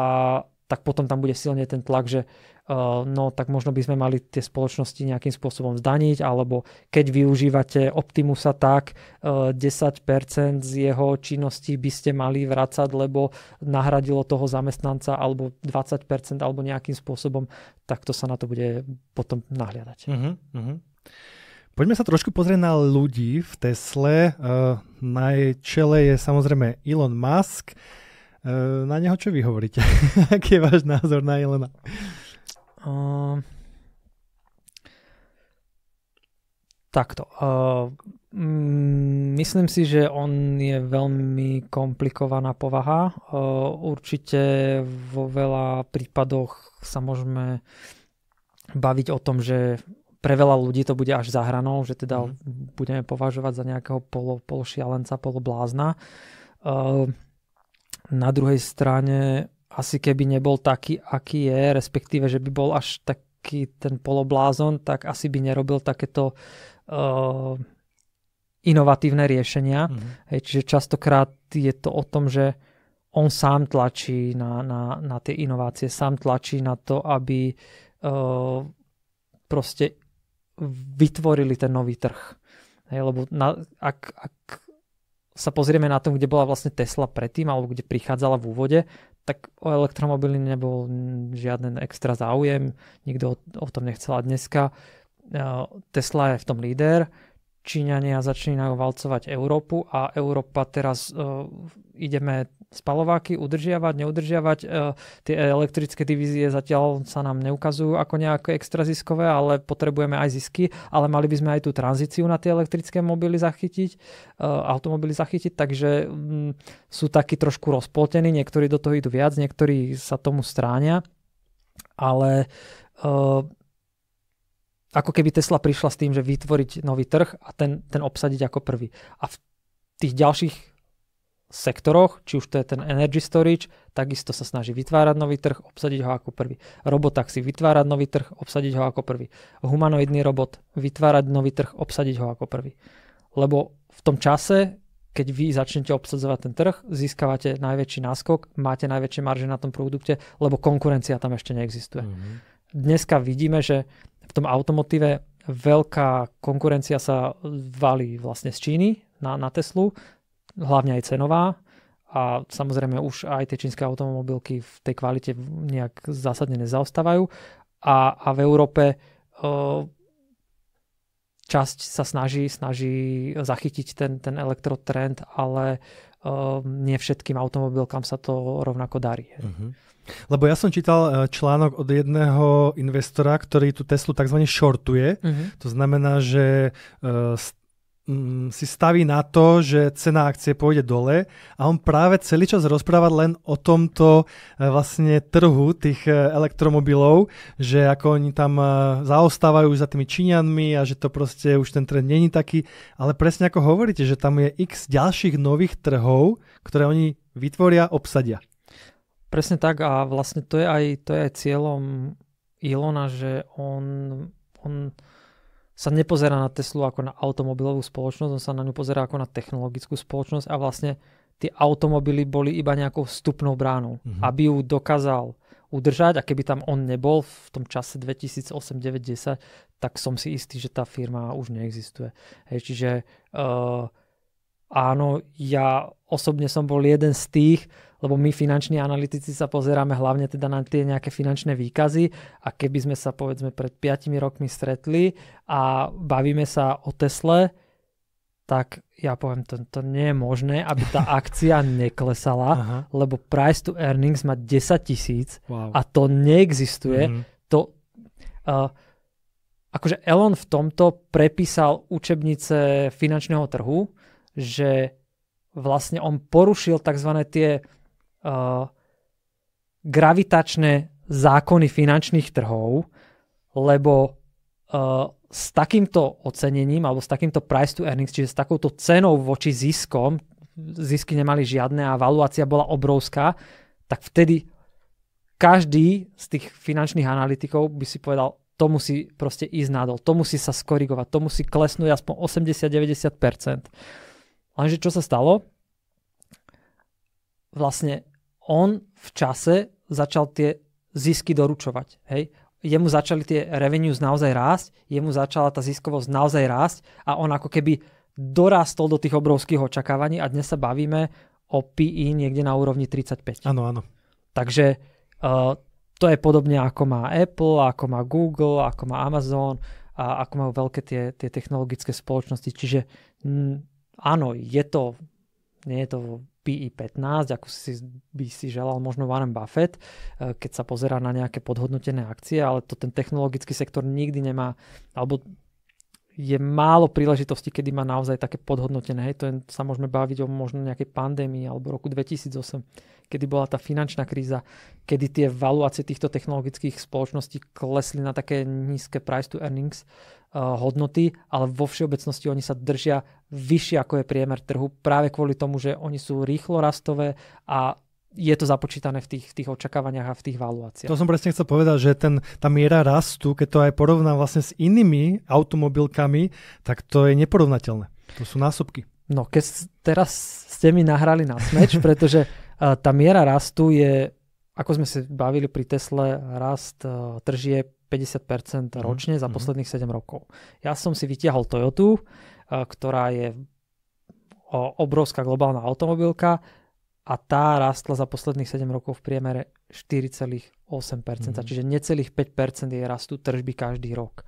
tak potom tam bude silne ten tlak, že Eh, no tak možno by sme mali tie spoločnosti nejakým spôsobom zdaniť, alebo keď využívate Optimusa tak, 10% eh, z jeho činnosti by ste mali vrácať, lebo nahradilo toho zamestnanca, alebo 20%, alebo nejakým spôsobom, tak to sa na to bude potom nahliadať. Uh-huh, uh-huh. Poďme sa trošku pozrieť na ľudí v Tesle. Eh, na jej čele je samozrejme Elon Musk. Na neho čo vy hovoríte? Aký je váš názor na Elona? Ehm, takto. Uh, myslím si, že on je veľmi komplikovaná povaha. Uh, určite vo veľa prípadoch sa môžeme baviť o tom, že pre veľa ľudí to bude až za hranou, že teda mm. budeme považovať za nejakého polo, pološialenca, polobblázna. Uh, na druhej strane asi keby nebol taký, aký je, respektíve, že by bol až taký ten poloblázon, tak asi by nerobil takéto uh, inovatívne riešenia. Mm-hmm. Hej, čiže častokrát je to o tom, že on sám tlačí na, na, na tie inovácie, sám tlačí na to, aby uh, proste vytvorili ten nový trh. Hej, lebo na, ak, ak sa pozrieme na tom, kde bola vlastne Tesla predtým, alebo kde prichádzala v úvode, tak o elektromobily nebol žiadny extra záujem, nikto o, o tom nechcel a dneska e, Tesla je v tom líder, Číňania začínajú valcovať Európu a Európa teraz uh, ideme spalováky udržiavať, neudržiavať. E, tie elektrické divízie zatiaľ sa nám neukazujú ako nejaké extra ziskové, ale potrebujeme aj zisky, ale mali by sme aj tú tranzíciu na tie elektrické mobily zachytiť, e, automobily zachytiť, takže mm, sú takí trošku rozpoltení, niektorí do toho idú viac, niektorí sa tomu stránia, ale e, ako keby Tesla prišla s tým, že vytvoriť nový trh a ten, ten obsadiť ako prvý. A v tých ďalších sektoroch, či už to je ten energy storage, takisto sa snaží vytvárať nový trh, obsadiť ho ako prvý. si vytvárať nový trh, obsadiť ho ako prvý. Humanoidný robot vytvárať nový trh, obsadiť ho ako prvý. Lebo v tom čase, keď vy začnete obsadzovať ten trh, získavate najväčší náskok, máte najväčšie marže na tom produkte, lebo konkurencia tam ešte neexistuje. Mm-hmm. Dneska vidíme, že v tom automotíve veľká konkurencia sa valí vlastne z Číny na, na Teslu, hlavne aj cenová a samozrejme už aj tie čínske automobilky v tej kvalite nejak zásadne nezaostávajú a, a v Európe uh, časť sa snaží, snaží zachytiť ten, ten elektrotrend, ale uh, nie všetkým automobilkám sa to rovnako darí. Uh-huh. Lebo ja som čítal e, článok od jedného investora, ktorý tú Teslu tzv. shortuje. Uh-huh. To znamená, že uh, Mm, si staví na to, že cena akcie pôjde dole a on práve celý čas rozpráva len o tomto e, vlastne trhu tých e, elektromobilov, že ako oni tam e, zaostávajú za tými Číňanmi a že to proste už ten trend není taký, ale presne ako hovoríte, že tam je x ďalších nových trhov, ktoré oni vytvoria, obsadia. Presne tak a vlastne to je aj, to je aj cieľom Ilona, že on, on sa nepozerá na Teslu ako na automobilovú spoločnosť, on sa na ňu pozerá ako na technologickú spoločnosť a vlastne tie automobily boli iba nejakou vstupnou bránou. Mm-hmm. Aby ju dokázal udržať a keby tam on nebol v tom čase 2008, 9, 10, tak som si istý, že tá firma už neexistuje. Hej, čiže uh, áno, ja osobne som bol jeden z tých, lebo my finanční analytici sa pozeráme hlavne teda na tie nejaké finančné výkazy a keby sme sa povedzme pred 5 rokmi stretli a bavíme sa o Tesle, tak ja poviem, to, to nie je možné, aby tá akcia neklesala, Aha. lebo price to earnings má 10 tisíc wow. a to neexistuje. Mm-hmm. To, uh, akože Elon v tomto prepísal učebnice finančného trhu, že vlastne on porušil tzv. tie uh, gravitačné zákony finančných trhov, lebo uh, s takýmto ocenením alebo s takýmto price to earnings, čiže s takouto cenou voči ziskom, zisky nemali žiadne a valuácia bola obrovská, tak vtedy každý z tých finančných analytikov by si povedal, to musí proste ísť nadol, to musí sa skorigovať, to musí klesnúť aspoň 80-90%. Lenže čo sa stalo? Vlastne on v čase začal tie zisky doručovať. Hej? Jemu začali tie revenues naozaj rásť, jemu začala tá ziskovosť naozaj rásť a on ako keby dorastol do tých obrovských očakávaní a dnes sa bavíme o PI e niekde na úrovni 35. Áno, áno. Takže uh, to je podobne ako má Apple, ako má Google, ako má Amazon a ako majú veľké tie, tie technologické spoločnosti. Čiže m, áno, je to, nie je to PI15, ako si, by si želal možno Warren Buffett, eh, keď sa pozerá na nejaké podhodnotené akcie, ale to ten technologický sektor nikdy nemá, alebo je málo príležitostí, kedy má naozaj také podhodnotené. Hej, to je, sa môžeme baviť o možno nejakej pandémii alebo roku 2008, kedy bola tá finančná kríza, kedy tie valuácie týchto technologických spoločností klesli na také nízke price to earnings eh, hodnoty, ale vo všeobecnosti oni sa držia vyššie ako je priemer trhu práve kvôli tomu, že oni sú rýchlo rastové a je to započítané v tých, v tých očakávaniach a v tých valuáciách. To som presne chcel povedať, že ten, tá miera rastu, keď to aj porovná vlastne s inými automobilkami, tak to je neporovnateľné. To sú násobky. No, keď teraz ste mi nahrali na smeč, pretože tá miera rastu je, ako sme sa bavili pri Tesle, rast e, tržie 50% mhm, ročne za mhm. posledných 7 rokov. Ja som si vytiahol Toyotu, e, ktorá je obrovská globálna automobilka a tá rastla za posledných 7 rokov v priemere 4,8%, mm. čiže necelých 5% je rastú tržby každý rok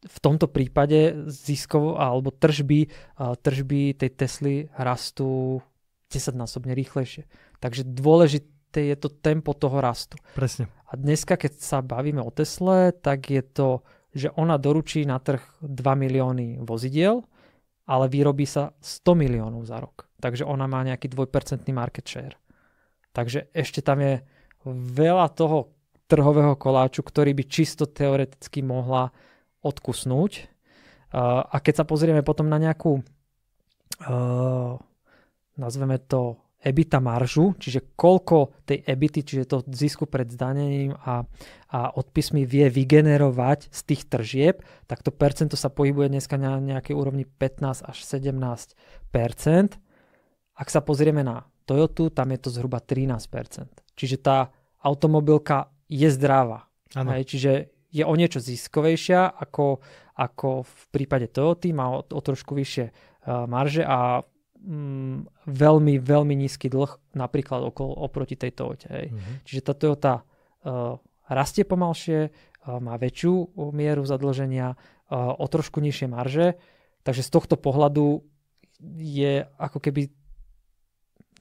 v tomto prípade ziskov alebo tržby, e, tržby tej Tesly rastú desaťnásobne rýchlejšie. Takže dôležité je to tempo toho rastu. Presne. A dneska, keď sa bavíme o Tesle, tak je to, že ona doručí na trh 2 milióny vozidiel, ale vyrobí sa 100 miliónov za rok. Takže ona má nejaký dvojpercentný market share. Takže ešte tam je veľa toho trhového koláču, ktorý by čisto teoreticky mohla odkusnúť. Uh, a keď sa pozrieme potom na nejakú uh, nazveme to ebita maržu, čiže koľko tej EBITy, čiže to zisku pred zdanením a, a odpismi vie vygenerovať z tých tržieb, tak to percento sa pohybuje dneska na nejakej úrovni 15 až 17 Ak sa pozrieme na Toyotu, tam je to zhruba 13 Čiže tá automobilka je zdravá. Hej, čiže je o niečo ziskovejšia ako, ako v prípade Toyoty, má o, o trošku vyššie e, marže a mm, veľmi, veľmi nízky dlh, napríklad okolo, oproti tej Toyota. Hej. Mm-hmm. Čiže tá Toyota uh, rastie pomalšie, uh, má väčšiu eh, mieru zadlženia, uh, o trošku nižšie marže, takže z tohto pohľadu je ako keby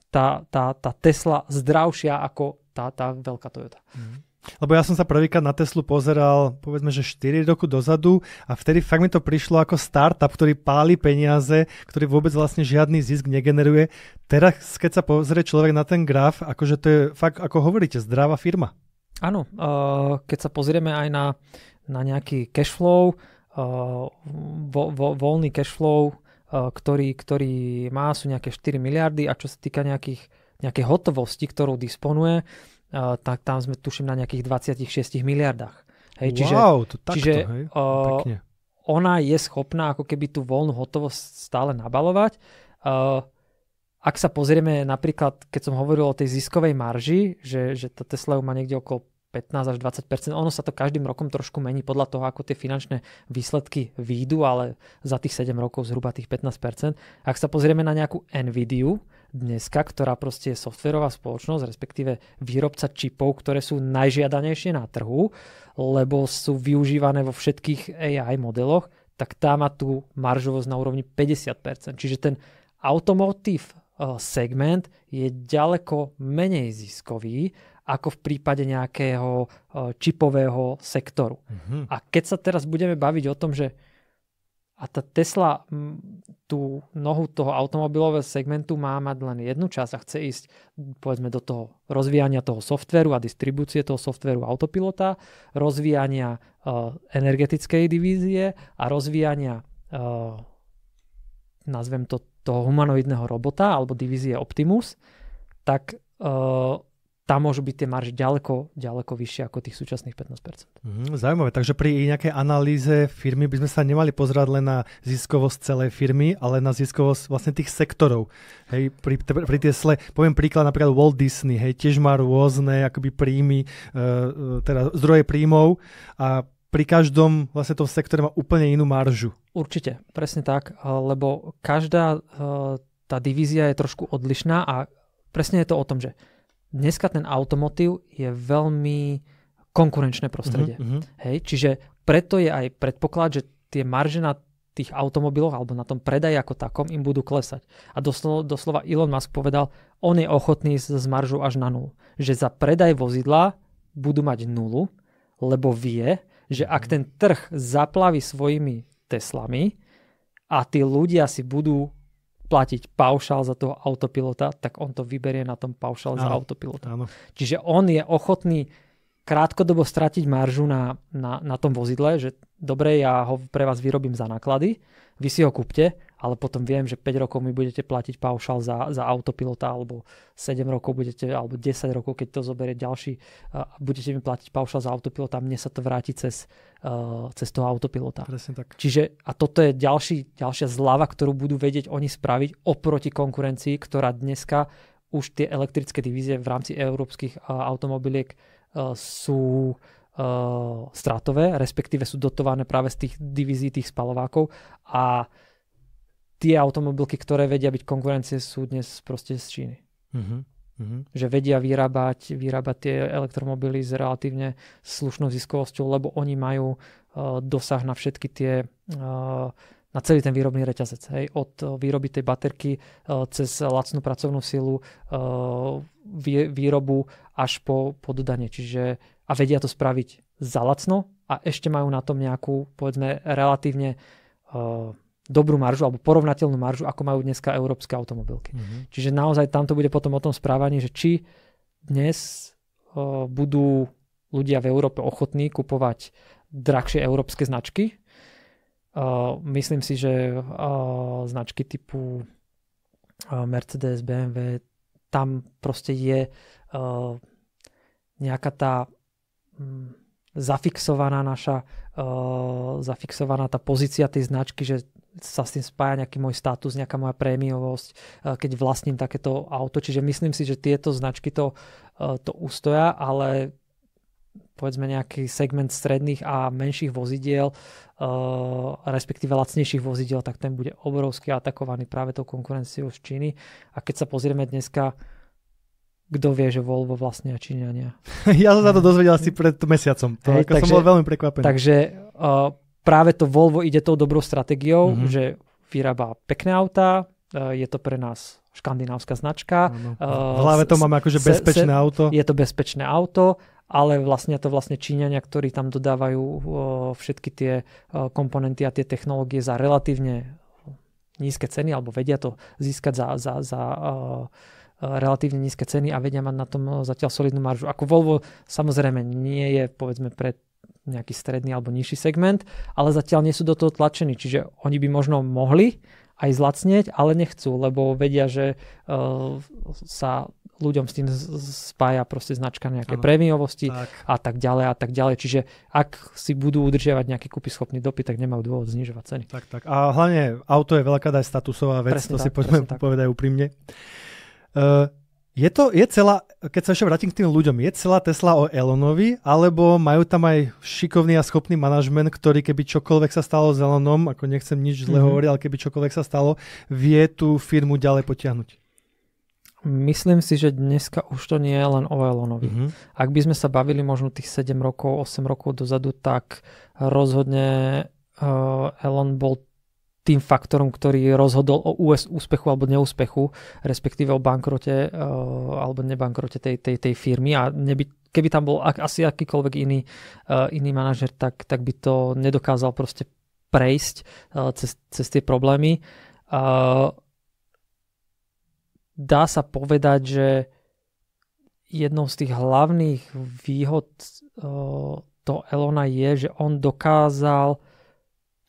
tá, tá, tá Tesla zdravšia ako tá, tá veľká Toyota. Mm-hmm. Lebo ja som sa prvýkrát na Teslu pozeral, povedzme, že 4 roku dozadu a vtedy fakt mi to prišlo ako startup, ktorý páli peniaze, ktorý vôbec vlastne žiadny zisk negeneruje. Teraz, keď sa pozrie človek na ten graf, akože to je fakt, ako hovoríte, zdravá firma. Áno, eh, keď sa pozrieme aj na, na nejaký cashflow, flow, eh, vo, vo, voľný cashflow, flow, eh, ktorý, ktorý má, sú nejaké 4 miliardy a čo sa týka nejakých, nejakej hotovosti, ktorú disponuje, Eh, tak tam sme tuším na nejakých 26 miliardách. Hej, čiže, wow, to takto, čiže hej, uh, pekne. ona je schopná ako keby tú voľnú hotovosť stále nabalovať. Uh, ak sa pozrieme napríklad, keď som hovoril o tej ziskovej marži, že, že tá Tesla má niekde okolo 15 až 20 Ono sa to každým rokom trošku mení podľa toho, ako tie finančné výsledky výjdu, ale za tých 7 rokov zhruba tých 15 Ak sa pozrieme na nejakú Nvidiu, dneska, ktorá proste je softverová spoločnosť, respektíve výrobca čipov, ktoré sú najžiadanejšie na trhu, lebo sú využívané vo všetkých AI modeloch, tak tá má tú maržovosť na úrovni 50%. Čiže ten automotive segment je ďaleko menej ziskový ako v prípade nejakého e, čipového sektoru. Mm-hmm. A keď sa teraz budeme baviť o tom, že a tá Tesla tú nohu toho automobilového segmentu má mať len jednu časť a chce ísť povedzme do toho rozvíjania toho softveru a distribúcie toho softveru autopilota, rozvíjania uh, energetickej divízie a rozvíjania uh, nazvem to toho humanoidného robota alebo divízie Optimus, tak uh, tam môžu byť tie marže ďaleko, ďaleko vyššie ako tých súčasných 15%. Mm, zaujímavé, takže pri nejakej analýze firmy by sme sa nemali pozerať len na ziskovosť celej firmy, ale na ziskovosť vlastne tých sektorov. Hej, pri, pri tie sle, poviem príklad napríklad Walt Disney, hej, tiež má rôzne akoby príjmy, e, e, teda zdroje príjmov a pri každom vlastne tom sektore má úplne inú maržu. Určite, presne tak, e, lebo každá tá divízia je trošku odlišná a presne je to o tom, že dneska ten automotív je veľmi konkurenčné prostredie. Mm-hmm. Hej, čiže preto je aj predpoklad, že tie marže na tých automobiloch alebo na tom predaji ako takom im budú klesať. A doslova, doslova Elon Musk povedal, on je ochotný s maržou až na nulu. Že za predaj vozidla budú mať nulu, lebo vie, že ak mhm. ten trh zaplaví svojimi Teslami a tí ľudia si budú platiť paušál za toho autopilota, tak on to vyberie na tom paušál za autopilota. Áno. Čiže on je ochotný krátkodobo stratiť maržu na, na, na tom vozidle, že dobre, ja ho pre vás vyrobím za náklady, vy si ho kúpte, ale potom viem, že 5 rokov mi budete platiť paušal za, za autopilota, alebo 7 rokov budete, alebo 10 rokov, keď to zoberie ďalší, uh, budete mi platiť paušal za autopilota a mne sa to vráti cez, uh, cez toho autopilota. Presne tak. Čiže a toto je ďalší, ďalšia zlava, ktorú budú vedieť oni spraviť oproti konkurencii, ktorá dneska už tie elektrické divízie v rámci európskych uh, automobiliek uh, sú uh, stratové, respektíve sú dotované práve z tých divízií tých spalovákov a uh, tie automobilky, ktoré vedia byť konkurencie, sú dnes proste z Číny. Uh-huh. Uh-huh. Že vedia vyrábať, vyrábať tie elektromobily s relatívne slušnou ziskovosťou, lebo oni majú uh, dosah na všetky tie... Uh, na celý ten výrobný reťazec. Hej, od e, výroby tej baterky cez lacnú pracovnú silu, výrobu až po, po dodanie. Čiže, a vedia to spraviť za lacno a ešte majú na tom nejakú, povedzme, relatívne dobrú maržu alebo porovnateľnú maržu, ako majú dneska európske automobilky. Mm-hmm. Čiže naozaj tam to bude potom o tom správaní, že či dnes uh, budú ľudia v Európe ochotní kupovať drahšie európske značky. Uh, myslím si, že uh, značky typu Mercedes, BMW, tam proste je uh, nejaká tá um, zafixovaná naša uh, zafixovaná tá pozícia tej značky, že sa s tým spája nejaký môj status, nejaká moja prémiovosť, eh, keď vlastním takéto auto. Čiže myslím si, že tieto značky to, eh, to ustoja, ale povedzme nejaký segment stredných a menších vozidiel, eh, respektíve lacnejších vozidiel, tak ten bude obrovský atakovaný práve tou konkurenciou z Číny. A keď sa pozrieme dneska, kto vie, že Volvo vlastne a Číňania. Ja som sa to dozvedel asi pred mesiacom. To, Hej, ako takže, som bol veľmi prekvapený. Takže uh, práve to Volvo ide tou dobrou stratégiou, mm-hmm. že vyrába pekné autá, eh, je to pre nás škandinávska značka. Ano. Eh, v hlave to máme akože bezpečné se, se, auto. Je to bezpečné auto, ale vlastne to vlastne Číňania, ktorí tam dodávajú eh, všetky tie komponenty a tie technológie za relatívne nízke ceny, alebo vedia to získať za, za, za relatívne nízke ceny a vedia mať na tom zatiaľ solidnú maržu. Ako Volvo samozrejme nie je povedzme pre nejaký stredný alebo nižší segment, ale zatiaľ nie sú do toho tlačení, čiže oni by možno mohli aj zlacnieť, ale nechcú, lebo vedia, že uh, sa ľuďom s tým spája proste značka nejaké prémiovosti a tak ďalej a tak ďalej. Čiže ak si budú udržiavať nejaký kúpyschopný dopyt, tak nemajú dôvod znižovať ceny. Tak, tak. A hlavne auto je veľká aj statusová vec, presne to tak, si poďme povedať úprimne. Uh, je to, je celá, keď sa ešte vrátim k tým ľuďom, je celá Tesla o Elonovi, alebo majú tam aj šikovný a schopný manažment, ktorý keby čokoľvek sa stalo s Elonom, ako nechcem nič zle mhm. hovoriť, mm-hmm. ale keby čokoľvek sa stalo, vie tú firmu ďalej potiahnuť? Myslím si, že dneska už to nie je len o Elonovi. Mm-hmm. Ak by sme sa bavili možno tých 7 rokov, 8 rokov dozadu, tak rozhodne uh, Elon bol tým faktorom, ktorý rozhodol o US úspechu alebo neúspechu, respektíve o bankrote eh, alebo nebankrote tej, tej, tej firmy a neby, keby tam bol ak, asi akýkoľvek iný, eh, iný manažer, tak, tak by to nedokázal proste prejsť eh, cez, cez tie problémy. Dá sa povedať, že jednou z tých hlavných výhod toho Elona je, že on dokázal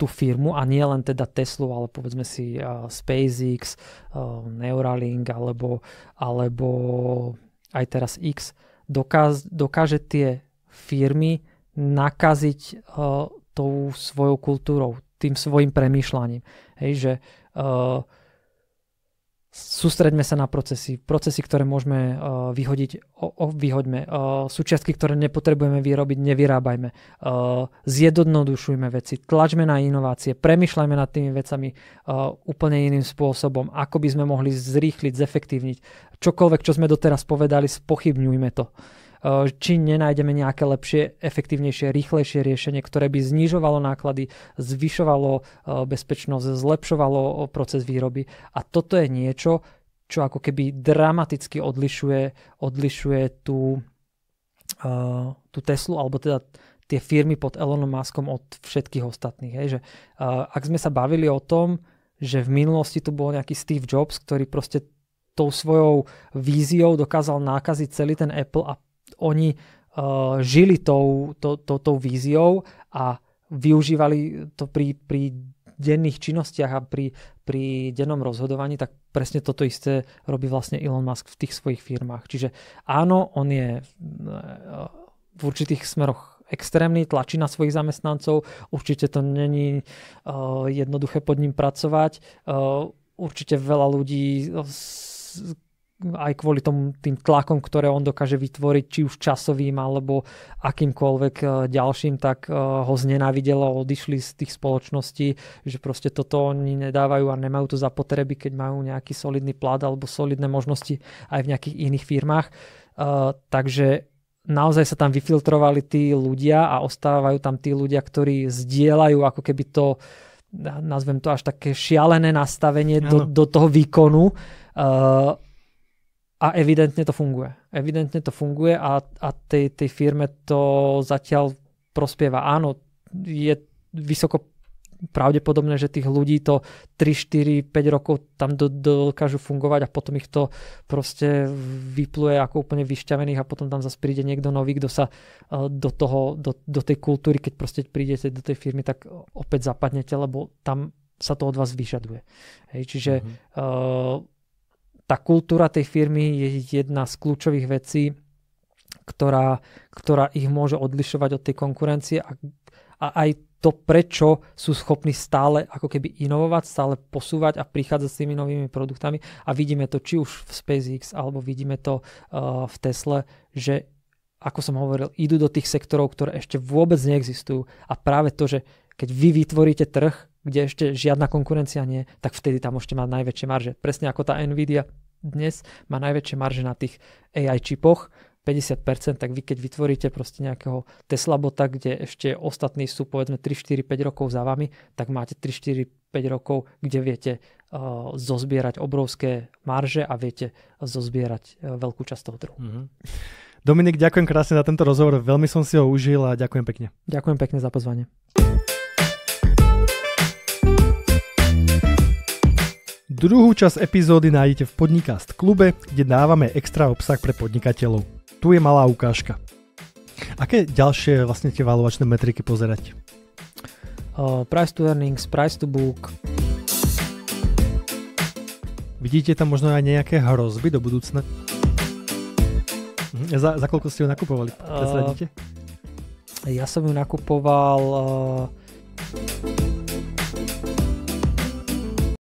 tú firmu a nie len teda Teslu, ale povedzme si uh, SpaceX, uh, Neuralink alebo, alebo aj teraz X, dokáz, dokáže tie firmy nakaziť uh, tou svojou kultúrou, tým svojim premýšľaním. Hej, že uh, sústreďme sa na procesy, procesy, ktoré môžeme uh, vyhodiť, o, o, vyhoďme, uh, súčiastky, ktoré nepotrebujeme vyrobiť, nevyrábajme, uh, zjednodušujme veci, tlačme na inovácie, premyšľajme nad tými vecami uh, úplne iným spôsobom, ako by sme mohli zrýchliť, zefektívniť. Čokoľvek, čo sme doteraz povedali, spochybňujme to. Uh, Eh, či nenájdeme nejaké lepšie, efektívnejšie, rýchlejšie riešenie, ktoré by znižovalo náklady, zvyšovalo eh, bezpečnosť, zlepšovalo eh, proces výroby. A toto je niečo, čo ako keby dramaticky odlišuje, odlišuje tú, tú Teslu, alebo teda tie firmy pod Elonom Muskom od všetkých ostatných. Hej? Že, ak sme sa bavili o tom, že v minulosti tu bol nejaký Steve Jobs, ktorý proste tou svojou víziou dokázal nákaziť celý ten Apple a oni uh, žili tou, to, to, tou víziou a využívali to pri, pri denných činnostiach a pri, pri dennom rozhodovaní, tak presne toto isté robí vlastne Elon Musk v tých svojich firmách. Čiže áno, on je eh, v určitých smeroch extrémny, tlačí na svojich zamestnancov, určite to není uh, jednoduché pod ním pracovať. Uh, určite veľa ľudí aj kvôli tomu, tým tlakom, ktoré on dokáže vytvoriť, či už časovým alebo akýmkoľvek e, ďalším, tak e, ho znenávidelo, odišli z tých spoločností, že proste toto oni nedávajú a nemajú to za potreby, keď majú nejaký solidný plat alebo solidné možnosti aj v nejakých iných firmách. E, takže naozaj sa tam vyfiltrovali tí ľudia a ostávajú tam tí ľudia, ktorí zdieľajú ako keby to nazvem to až také šialené nastavenie do, do toho výkonu uh, a evidentne to funguje. Evidentne to funguje a, a tej, tej firme to zatiaľ prospieva. Áno, je vysoko pravdepodobné, že tých ľudí to 3, 4, 5 rokov tam do, dokážu fungovať a potom ich to proste vypluje ako úplne vyšťavených a potom tam zase príde niekto nový, kto sa e, do, toho, do, do tej kultúry, keď proste prídete do tej firmy, tak opäť zapadnete, lebo tam sa to od vás vyžaduje. Hej, čiže mm-hmm. uh, tá kultúra tej firmy je jedna z kľúčových vecí, ktorá, ktorá ich môže odlišovať od tej konkurencie a, a aj to, prečo sú schopní stále ako keby inovovať, stále posúvať a prichádzať s tými novými produktami. A vidíme to či už v SpaceX, alebo vidíme to uh, v Tesle, že ako som hovoril, idú do tých sektorov, ktoré ešte vôbec neexistujú. A práve to, že keď vy vytvoríte trh, kde ešte žiadna konkurencia nie, tak vtedy tam môžete mať najväčšie marže. Presne ako tá Nvidia dnes má najväčšie marže na tých AI čipoch, 50%, tak vy keď vytvoríte proste nejakého Tesla bota, kde ešte ostatní sú povedzme 3, 4, 5 rokov za vami, tak máte 3, 4, 5 rokov, kde viete uh, zozbierať obrovské marže a viete zozbierať uh, veľkú časť toho trhu. Mm-hmm. Dominik, ďakujem krásne za tento rozhovor, veľmi som si ho užil a ďakujem pekne. Ďakujem pekne za pozvanie. Druhú časť epizódy nájdete v Podnikast klube, kde dávame extra obsah pre podnikateľov. Tu je malá ukážka. Aké ďalšie vlastne tie valovačné metriky pozerať? Uh, price to earnings, price to book. Vidíte tam možno aj nejaké hrozby do budúcna? Uh-huh. Za, za koľko ste ju nakupovali? Uh, ja som ju nakupoval uh,